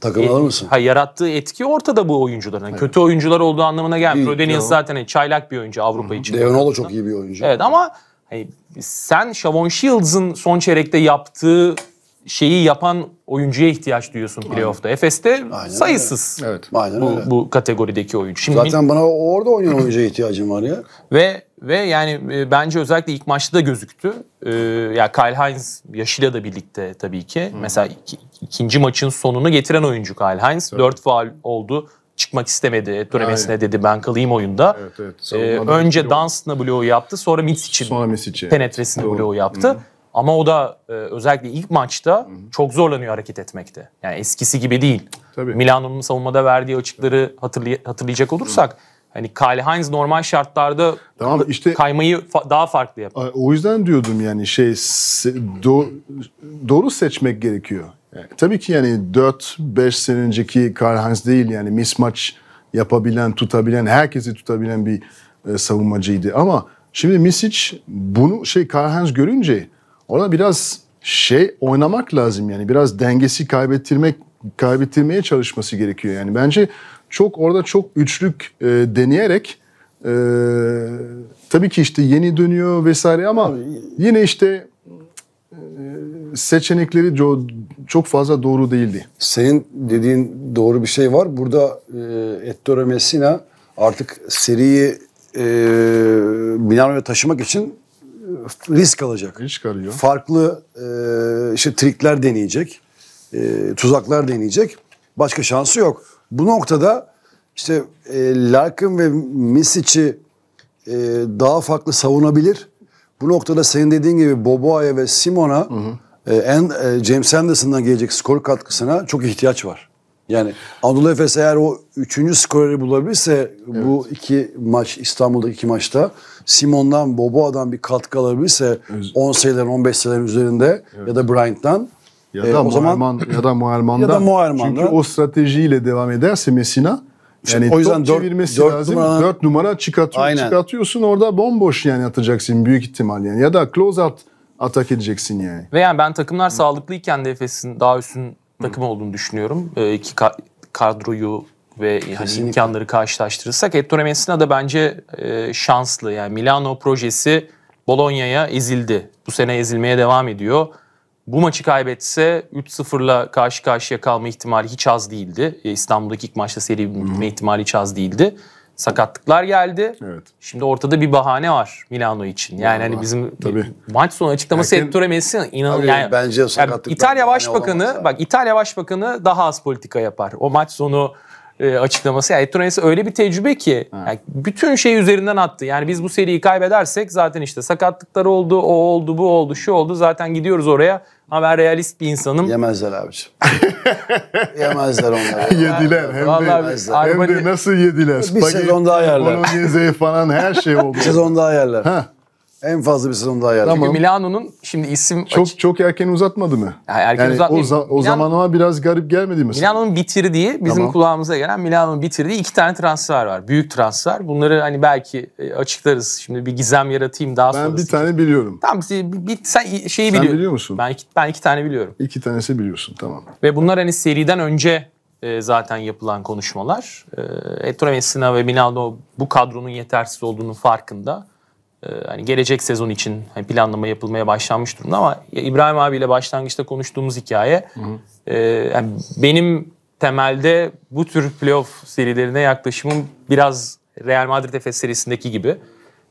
takım alır mısın? Ha, yarattığı etki ortada bu oyuncuların. Yani evet. Kötü oyuncular olduğu anlamına gelmiyor. Rodenius zaten yani çaylak bir oyuncu Avrupa için. Deonola çok iyi bir oyuncu. Evet ama hani, sen Shavon Shields'ın son çeyrekte yaptığı şeyi yapan oyuncuya ihtiyaç duyuyorsun playoff'ta. Efes'te sayısız. Evet. Aynen bu, öyle. bu kategorideki oyuncu. Şimdi Zaten bana orada oynayan oyuncuya ihtiyacım var ya. Ve ve yani e, bence özellikle ilk maçta da gözüktü. E, ya Kyle Hines yaşıyla da birlikte tabii ki. Hı. Mesela iki, ikinci maçın sonunu getiren oyuncu Kyle Hines. Tabii. Dört faal oldu. Çıkmak istemedi. dönemesine dedi ben kalayım oyunda. Evet, evet. Ee, önce Dunstan'a bloğu yaptı. Sonra Mitsic'in penetresini bloğu yaptı. Hı. Ama o da e, özellikle ilk maçta Hı. çok zorlanıyor hareket etmekte. Yani eskisi gibi değil. Tabii. Milano'nun savunmada verdiği açıkları hatırlay hatırlayacak olursak... Hı Hani Kyle Hines normal şartlarda tamam, işte, kaymayı fa- daha farklı yapıyor. O yüzden diyordum yani şey do- doğru seçmek gerekiyor. Yani, e, tabii ki yani 4-5 sene önceki Kyle Hines değil yani mismatch yapabilen, tutabilen, herkesi tutabilen bir e, savunmacıydı. Ama şimdi Misic bunu şey Kyle Hines görünce ona biraz şey oynamak lazım yani biraz dengesi kaybettirmek kaybettirmeye çalışması gerekiyor. Yani bence çok orada çok üçlük e, deneyerek e, tabii ki işte yeni dönüyor vesaire ama Abi, yine işte e, seçenekleri çok fazla doğru değildi. Senin dediğin doğru bir şey var. Burada e, Ettore Messina artık seriyi e, Milano'ya taşımak için e, risk alacak. Risk alıyor. Farklı e, işte trikler deneyecek. E, tuzaklar deneyecek. Başka şansı yok. Bu noktada işte e, Larkin ve Misic'i e, daha farklı savunabilir. Bu noktada senin dediğin gibi Boboa'ya ve Simon'a e, en, e, James Anderson'dan gelecek skor katkısına çok ihtiyaç var. Yani Anadolu Efes eğer o üçüncü skoreri bulabilirse evet. bu iki maç İstanbul'daki iki maçta Simon'dan Boboa'dan bir katkı alabilirse Öz 10 sayıların 15 sayıların üzerinde evet. ya da Bryant'tan ya e, da o zaman ya da Muharman'dan. Ya da Muharman'dan. Çünkü o stratejiyle devam ederse Messina yani Şimdi o yüzden top dört, çevirmesi dört lazım. Numara, dört numara çıkartıyor, çıkartıyorsun orada bomboş yani atacaksın büyük ihtimal yani. Ya da close out atak edeceksin yani. Ve yani ben takımlar Hı. sağlıklıyken de Efes'in daha üstün takım olduğunu düşünüyorum. Ee, iki ka- kadroyu ve hani imkanları karşılaştırırsak Ettore Messina da bence e, şanslı. Yani Milano projesi Bologna'ya ezildi. Bu sene ezilmeye devam ediyor. Bu maçı kaybetse 3-0'la karşı karşıya kalma ihtimali hiç az değildi. E, İstanbul'daki ilk maçta seri bitme ihtimali hiç az değildi. Sakatlıklar geldi. Evet. Şimdi ortada bir bahane var Milano için. Yani Vallahi, hani bizim tabii. maç sonu açıklaması Erken, Ettore Messi inan yani bence sakatlıklar. Yani İtalya Başbakanı bak İtalya Başbakanı daha az politika yapar. O maç sonu e, açıklaması. Yani Ettore Messi öyle bir tecrübe ki yani bütün şey üzerinden attı. Yani biz bu seriyi kaybedersek zaten işte sakatlıklar oldu, o oldu, bu oldu, şu oldu. Zaten gidiyoruz oraya ama ben realist bir insanım. Yemezler abiciğim. yemezler onları. yediler. Hem Vallahi de, yemezler. hem de nasıl yediler? Bir Spaghetti, sezon daha yerler. Bolognese falan her şey oldu. Bir sezon daha yerler. Ha. En fazla bir sezon daha yer. Çünkü Milano'nun şimdi isim Çok çok erken uzatmadı mı? Yani erken yani o, uzatmayayım. za- o Milano- zamanlama biraz garip gelmedi mi? sana? Milano'nun bitirdiği bizim Tamam. kulağımıza gelen Milano'nun bitirdiği iki tane transfer var. Büyük transfer. Bunları hani belki e, açıklarız. Şimdi bir gizem yaratayım daha sonra. Ben bir tane biliyorum. Tamam bir, bir, sen i- şeyi Sen biliyorsun. biliyor musun? Ben iki, ben iki tane biliyorum. İki tanesi biliyorsun tamam. Ve bunlar hani seriden önce e, zaten yapılan konuşmalar. E, Ettore Messina ve Milano bu kadronun yetersiz olduğunun farkında. Ee, hani gelecek sezon için hani planlama yapılmaya başlanmış durumda ama İbrahim abiyle başlangıçta konuştuğumuz hikaye hı hı. E, yani benim temelde bu tür playoff serilerine yaklaşımım biraz Real Madrid Efes serisindeki gibi.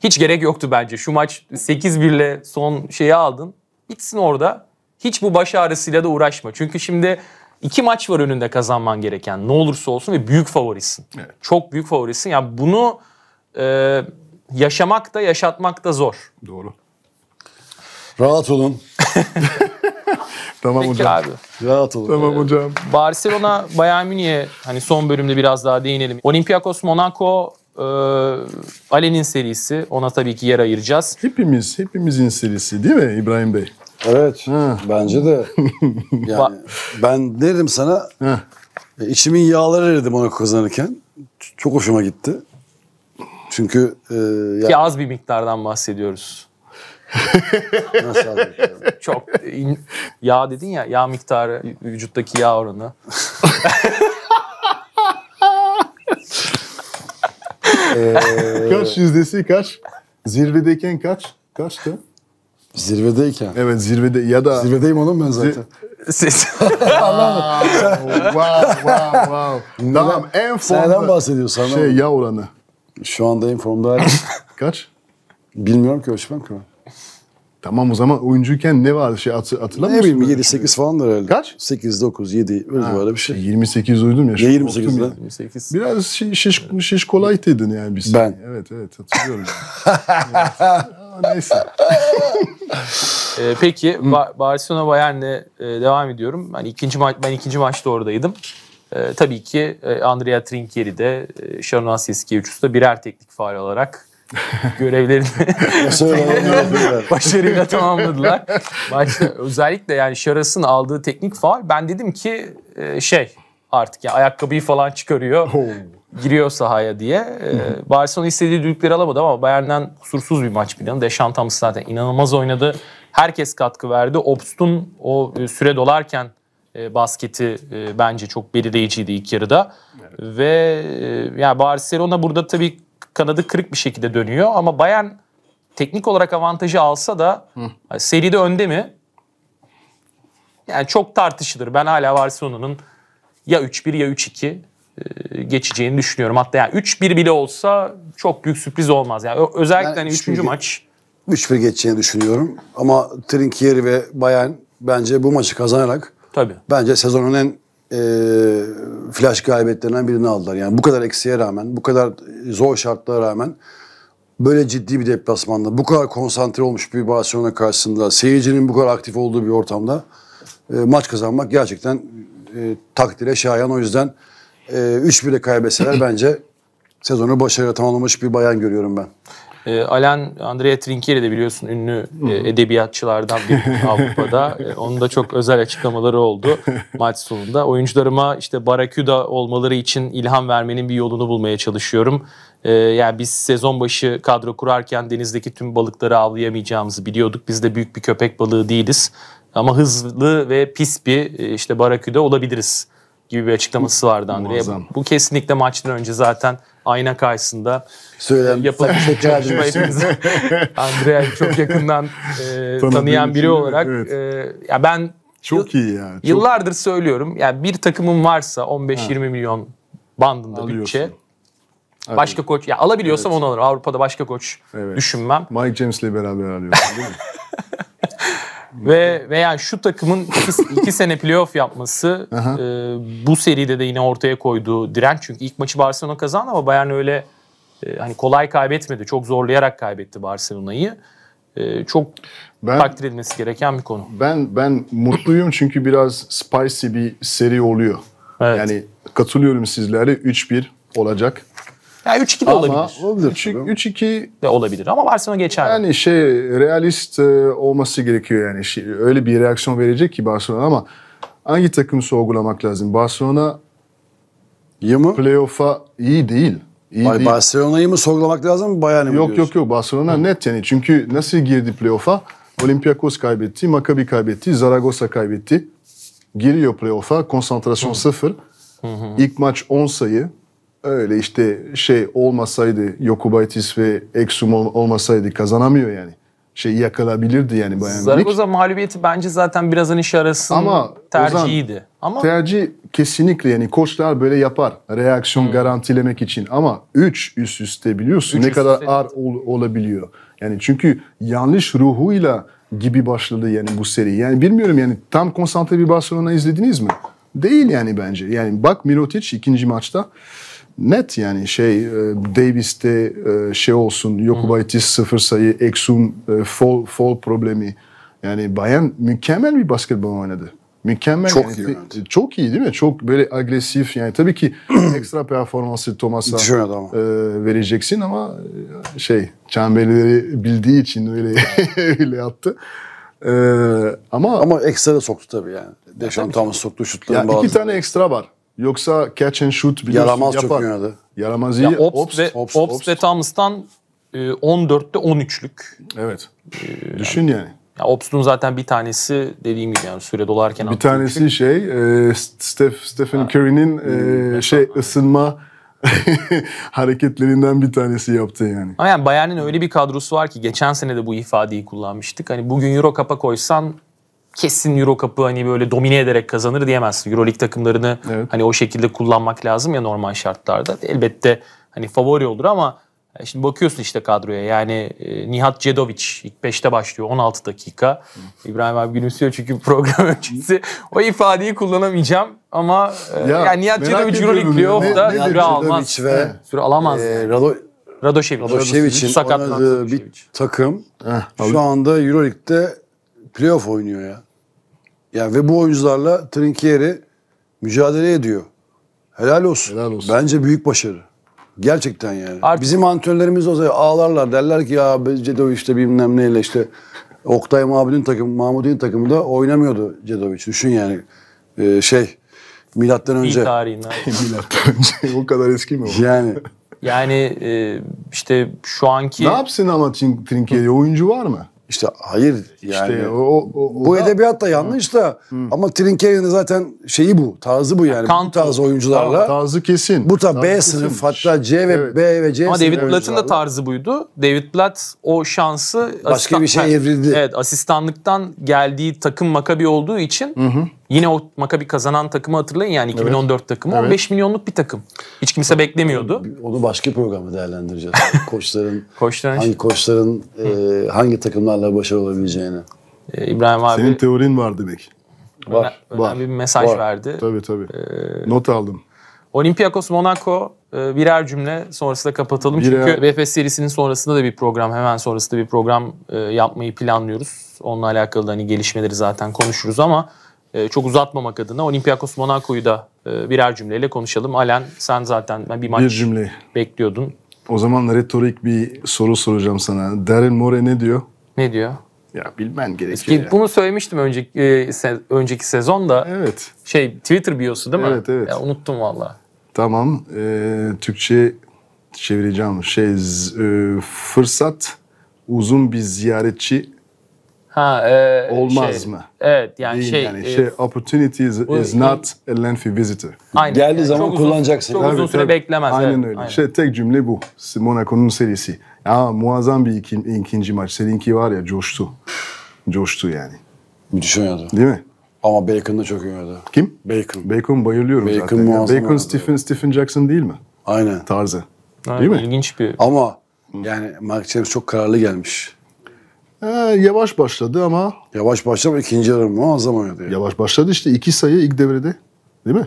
Hiç gerek yoktu bence. Şu maç 8-1'le son şeyi aldın. Bitsin orada. Hiç bu baş ağrısıyla da uğraşma. Çünkü şimdi iki maç var önünde kazanman gereken. Ne olursa olsun ve büyük favorisin. Evet. Çok büyük favorisin. Ya yani bunu e, yaşamak da yaşatmak da zor. Doğru. Rahat olun. tamam Peki hocam. abi. Rahat olun. Tamam ee, hocam. Barcelona Bayern Münih'e hani son bölümde biraz daha değinelim. Olympiakos Monaco e, Ali'nin serisi. Ona tabii ki yer ayıracağız. Hepimiz, hepimizin serisi değil mi İbrahim Bey? Evet. Ha. Bence de. Yani ben derim sana e, içimin yağları eridi Monaco kazanırken. Çok hoşuma gitti. Çünkü... E, ya... Ki az bir miktardan bahsediyoruz. Nasıl Çok. In, yağ dedin ya, yağ miktarı, vücuttaki yağ oranı. ee... Kaç yüzdesi kaç? Zirvedeyken kaç? Kaçtı? Zirvedeyken. Evet zirvede ya da... Zirvedeyim oğlum ben zaten. Siz... wow, wow, wow. Tamam en fazla... Senden bahsediyor Şey ya oranı. Şu anda en formda Kaç? Bilmiyorum ki ölçmem ki Tamam o zaman oyuncuyken ne vardı şey hatı, hatırlamıyor Ne musun? bileyim 7-8 falan herhalde. Kaç? 8, 9, 7 öyle Ha, böyle bir şey. 28 şey, duydum ya. Ne 28 lan? 28. Biraz şiş, şiş, şiş kolaytıydın yani biz. Ben. Evet evet hatırlıyorum. Evet. Ama Neyse. Ee, peki Ba- Barcelona Bayern'le e, devam ediyorum. Ben ikinci maç ben ikinci maçta oradaydım. E, tabii ki e, Andrea Trinkieri de e, Şanon Seski uçusta birer teknik faal olarak görevlerini başarıyla tamamladılar. Başta, özellikle yani Şaras'ın aldığı teknik faal ben dedim ki e, şey artık ya ayakkabıyı falan çıkarıyor. giriyor sahaya diye. Ee, Barcelona istediği düdükleri alamadı ama Bayern'den kusursuz bir maç planı. Deschamps zaten inanılmaz oynadı. Herkes katkı verdi. Obst'un o süre dolarken e, basketi e, bence çok belirleyiciydi ilk yarıda. Evet. Ve e, yani Barcelona burada tabii kanadı kırık bir şekilde dönüyor ama Bayern teknik olarak avantajı alsa da Hı. seride önde mi? Yani çok tartışılır. Ben hala Barcelona'nın ya 3-1 ya 3-2 e, geçeceğini düşünüyorum. Hatta yani 3-1 bile olsa çok büyük sürpriz olmaz. Yani özellikle yani hani 3. maç 3-1 geçeceğini düşünüyorum. Ama Trinkieri ve Bayern bence bu maçı kazanarak Tabii. Bence sezonun en e, flash gaybetlerinden birini aldılar. Yani bu kadar eksiğe rağmen, bu kadar zor şartlara rağmen böyle ciddi bir deplasmanda, bu kadar konsantre olmuş bir Barcelona karşısında, seyircinin bu kadar aktif olduğu bir ortamda e, maç kazanmak gerçekten e, takdire şayan. O yüzden e, 3-1'e kaybetseler bence sezonu başarıya tamamlamış bir bayan görüyorum ben. E, Alan Andrea Trinchieri de biliyorsun ünlü e, edebiyatçılardan bir Avrupa'da. E, onun da çok özel açıklamaları oldu maç sonunda. Oyuncularıma işte Baraküda olmaları için ilham vermenin bir yolunu bulmaya çalışıyorum. E, yani biz sezon başı kadro kurarken denizdeki tüm balıkları avlayamayacağımızı biliyorduk. Biz de büyük bir köpek balığı değiliz. Ama hızlı ve pis bir e, işte Baraküda olabiliriz gibi bir açıklaması vardı Andrea. Bu kesinlikle maçtan önce zaten ayna karşısında e, Söylen, yapılmış çalışma hepimiz Andrea'yı çok yakından e, tanıyan biri olarak evet. e, ya ben çok iyi yani. Çok... Yıllardır söylüyorum. Yani bir takımım varsa 15-20 milyon bandında Alıyorsun. bütçe. Başka koç ya alabiliyorsam evet. onu alırım. Avrupa'da başka koç evet. düşünmem. Mike James'le beraber alıyorum, değil mi? Ve veya şu takımın iki, iki sene playoff yapması e, bu seride de yine ortaya koyduğu direnç. Çünkü ilk maçı Barcelona kazandı ama Bayern öyle e, hani kolay kaybetmedi. Çok zorlayarak kaybetti Barcelona'yı. E, çok ben, takdir edilmesi gereken bir konu. Ben ben mutluyum çünkü biraz spicy bir seri oluyor. Evet. Yani katılıyorum sizlere 3-1 olacak. Yani 3-2 de olabilir. olabilir. 3-2 de olabilir ama Barcelona geçer. Yani şey realist e, olması gerekiyor yani. Şey, öyle bir reaksiyon verecek ki Barcelona ama hangi takımı sorgulamak lazım? Barcelona İyi mı? Playoff'a iyi değil. İyi Ay, değil. Barcelona'yı mı sorgulamak lazım Bayern'i mi Yok diyorsun? yok yok Barcelona Hı. net yani. Çünkü nasıl girdi playoff'a? Olympiakos kaybetti, Maccabi kaybetti, Zaragoza kaybetti. Giriyor playoff'a konsantrasyon Hı. sıfır. Hı hı. İlk maç 10 sayı, öyle işte şey olmasaydı Yokubaitis ve Eksum olmasaydı kazanamıyor yani. Şey yakalabilirdi yani Bayern Zaragoza mağlubiyeti bence zaten biraz hani Şaras'ın Ama tercihiydi. Ozan, Ama tercih kesinlikle yani koçlar böyle yapar reaksiyon hmm. garantilemek için. Ama 3 üst üste biliyorsun üç ne üst kadar üste. ağır ol, olabiliyor. Yani çünkü yanlış ruhuyla gibi başladı yani bu seri. Yani bilmiyorum yani tam konsantre bir Barcelona izlediniz mi? Değil yani bence. Yani bak Mirotic ikinci maçta net yani şey e, Davis'te e, şey olsun Jokubaitis sıfır sayı Exum e, fall, fall problemi yani Bayern mükemmel bir basketbol oynadı. Mükemmel. Çok yani, iyi. Evet. Çok iyi değil mi? Çok böyle agresif yani tabii ki ekstra performansı Thomas'a e, vereceksin ama şey çemberleri bildiği için öyle öyle attı. Ee, ama ama ekstra soktu tabii yani. Deşan Thomas soktu şutların ya bazı. İki tane ekstra var. Yoksa catch and shoot biliyorsun Yaramaz yapar. çok oynadı. Yaramaz iyi. Ya Ops, Ops, ve, Ops, Ops, Ops ve Thomas'tan e, 14'te 13'lük. Evet. Ee, Düşün yani. yani. Ya Ops'un zaten bir tanesi dediğim gibi yani süre dolarken bir tanesi için. şey e, Steph, Stephen Curry'nin e, e şey ısınma hareketlerinden bir tanesi yaptı yani. Ama yani Bayern'in öyle bir kadrosu var ki geçen sene de bu ifadeyi kullanmıştık. Hani bugün Euro kapa koysan kesin Euro Cup'ı hani böyle domine ederek kazanır diyemezsin. Euro Lig takımlarını evet. hani o şekilde kullanmak lazım ya normal şartlarda. Elbette hani favori olur ama e, Şimdi bakıyorsun işte kadroya yani e, Nihat Cedoviç ilk 5'te başlıyor 16 dakika. İbrahim abi gülümsüyor çünkü program öncesi. O ifadeyi kullanamayacağım ama e, ya, yani Nihat Cedovic Euroleague playoff'da süre almaz. Ve, süre alamaz. E, Rado, Radoşevic. Radoşevic'in sakatlandı bir takım heh, şu anda Euroleague'de playoff oynuyor ya. Yani ve bu oyuncularla Trinkieri mücadele ediyor. Helal olsun. Helal olsun. Bence büyük başarı. Gerçekten yani. Artık... Bizim antrenörlerimiz olsa ağlarlar. Derler ki ya Cedoviç işte bilmem neyle işte Oktay Mahmut'un takımı, Mahmut'un takımı da oynamıyordu Cedoviç. Düşün yani ee, şey milattan önce. İyi tarihin. milattan önce. o kadar eski mi o? Yani. yani e, işte şu anki... Ne yapsın ama Trinkieri? Oyuncu var mı? İşte hayır yani. İşte o, o, o, bu edebiyat da yanlış da hı. ama Trinkeri'nin zaten şeyi bu, tarzı bu yani. Kant, bu tarz oyuncularla. Tarzı kesin. Bu da B kesin. sınıf hatta C ve evet. B ve C ama sınıf David Blatt'ın da tarzı buydu. David Blatt o şansı başka asistan, bir şey evrildi. Evet, asistanlıktan geldiği takım makabi olduğu için hı hı Yine o Makabi kazanan takımı hatırlayın yani 2014 evet. takımı. Evet. 15 milyonluk bir takım. Hiç kimse beklemiyordu. Onu başka programda değerlendireceğiz. Hani koçların, koçların hangi koçların e, hangi takımlarla başarılı olabileceğini. Ee, İbrahim abi. Senin teorin var demek. Var. Önemli var. bir mesaj var. verdi. Tabii tabii. Ee, Not aldım. Olympiakos Monaco e, birer cümle sonrasında kapatalım. Birer... Çünkü VFS serisinin sonrasında da bir program, hemen sonrasında bir program e, yapmayı planlıyoruz. Onunla alakalı da hani gelişmeleri zaten konuşuruz ama ee, çok uzatmamak adına Olympiakos Monaco'yu da e, birer cümleyle konuşalım. Alen sen zaten ben bir maç bir cümle. bekliyordun. O zaman retorik bir soru soracağım sana. Darren More ne diyor? Ne diyor? Ya bilmen gerekiyor. Eski, bunu söylemiştim önceki e, se, önceki sezonda. Evet. Şey Twitter biosu değil mi? Evet evet. Ya, unuttum valla. Tamam. E, Türkçe çevireceğim. Şey e, fırsat uzun bir ziyaretçi Ha, e, Olmaz şey, mı? Evet yani Değil şey. Yani e, şey opportunity is, is e, not a lengthy visitor. Aynen. Geldiği zaman çok kullanacaksın. Uzun, çok uzun süre beklemez. Aynen evet. öyle. Aynen. Şey tek cümle bu. Monaco'nun serisi. Ya muazzam bir iki, ikinci maç. Seninki var ya coştu. coştu yani. Müthiş oynadı. Değil mi? Ama Bacon da çok iyi oynadı. Kim? Bacon. Bacon bayılıyorum Bacon zaten. Yani Bacon Stephen, Stephen Jackson değil mi? Aynen. Tarzı. Aynen. Değil mi? İlginç bir. Ama yani Mark James çok kararlı gelmiş. He, yavaş başladı ama... Yavaş başladı ikinci yarı muazzam oynadı. Yani. Yavaş başladı işte iki sayı ilk devrede. Değil mi?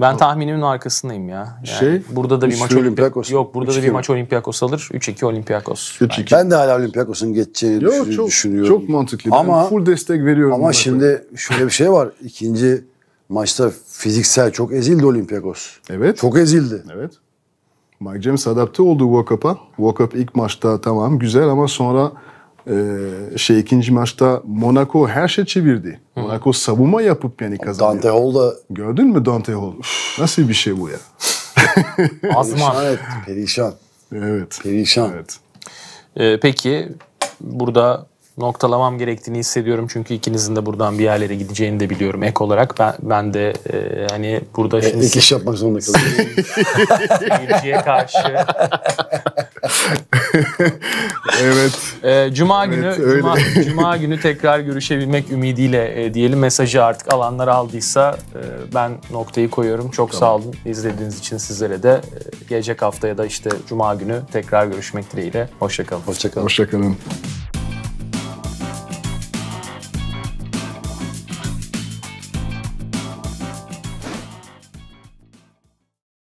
Ben tahminimin arkasındayım ya. Yani şey, burada da bir maç Olympiakos. Yok, burada da bir maç Olympiakos alır. 3-2 Olympiakos. 3 -2. Ben de hala Olympiakos'un geçeceğini Yok, çok, düşünüyorum. Çok mantıklı. Ama ben full destek veriyorum. Ama şimdi şöyle bir şey var. İkinci maçta fiziksel çok ezildi Olympiakos. Evet. Çok ezildi. Evet. Mike James adapte oldu World Cup'a. World Cup ilk maçta tamam güzel ama sonra ee, şey ikinci maçta Monaco her şey çevirdi. Hı. Monaco savunma yapıp yani kazandı. Dante Hall Gördün mü Dante Hall? Nasıl bir şey bu ya? Azman. Perişan. Evet, perişan. Evet. Perişan. Evet. Ee, peki burada noktalamam gerektiğini hissediyorum çünkü ikinizin de buradan bir yerlere gideceğini de biliyorum ek olarak. Ben, ben de e, hani burada e, şimdi... Ek iş yapmak zorunda kalıyorum. Seyirciye karşı Evet. E, Cuma evet, günü Cuma, Cuma günü tekrar görüşebilmek ümidiyle e, diyelim mesajı artık alanlar aldıysa e, ben noktayı koyuyorum. Çok tamam. sağ olun izlediğiniz için sizlere de e, gelecek haftaya da işte Cuma günü tekrar görüşmek dileğiyle. Hoşçakalın. Hoşçakalın. Hoşçakalın.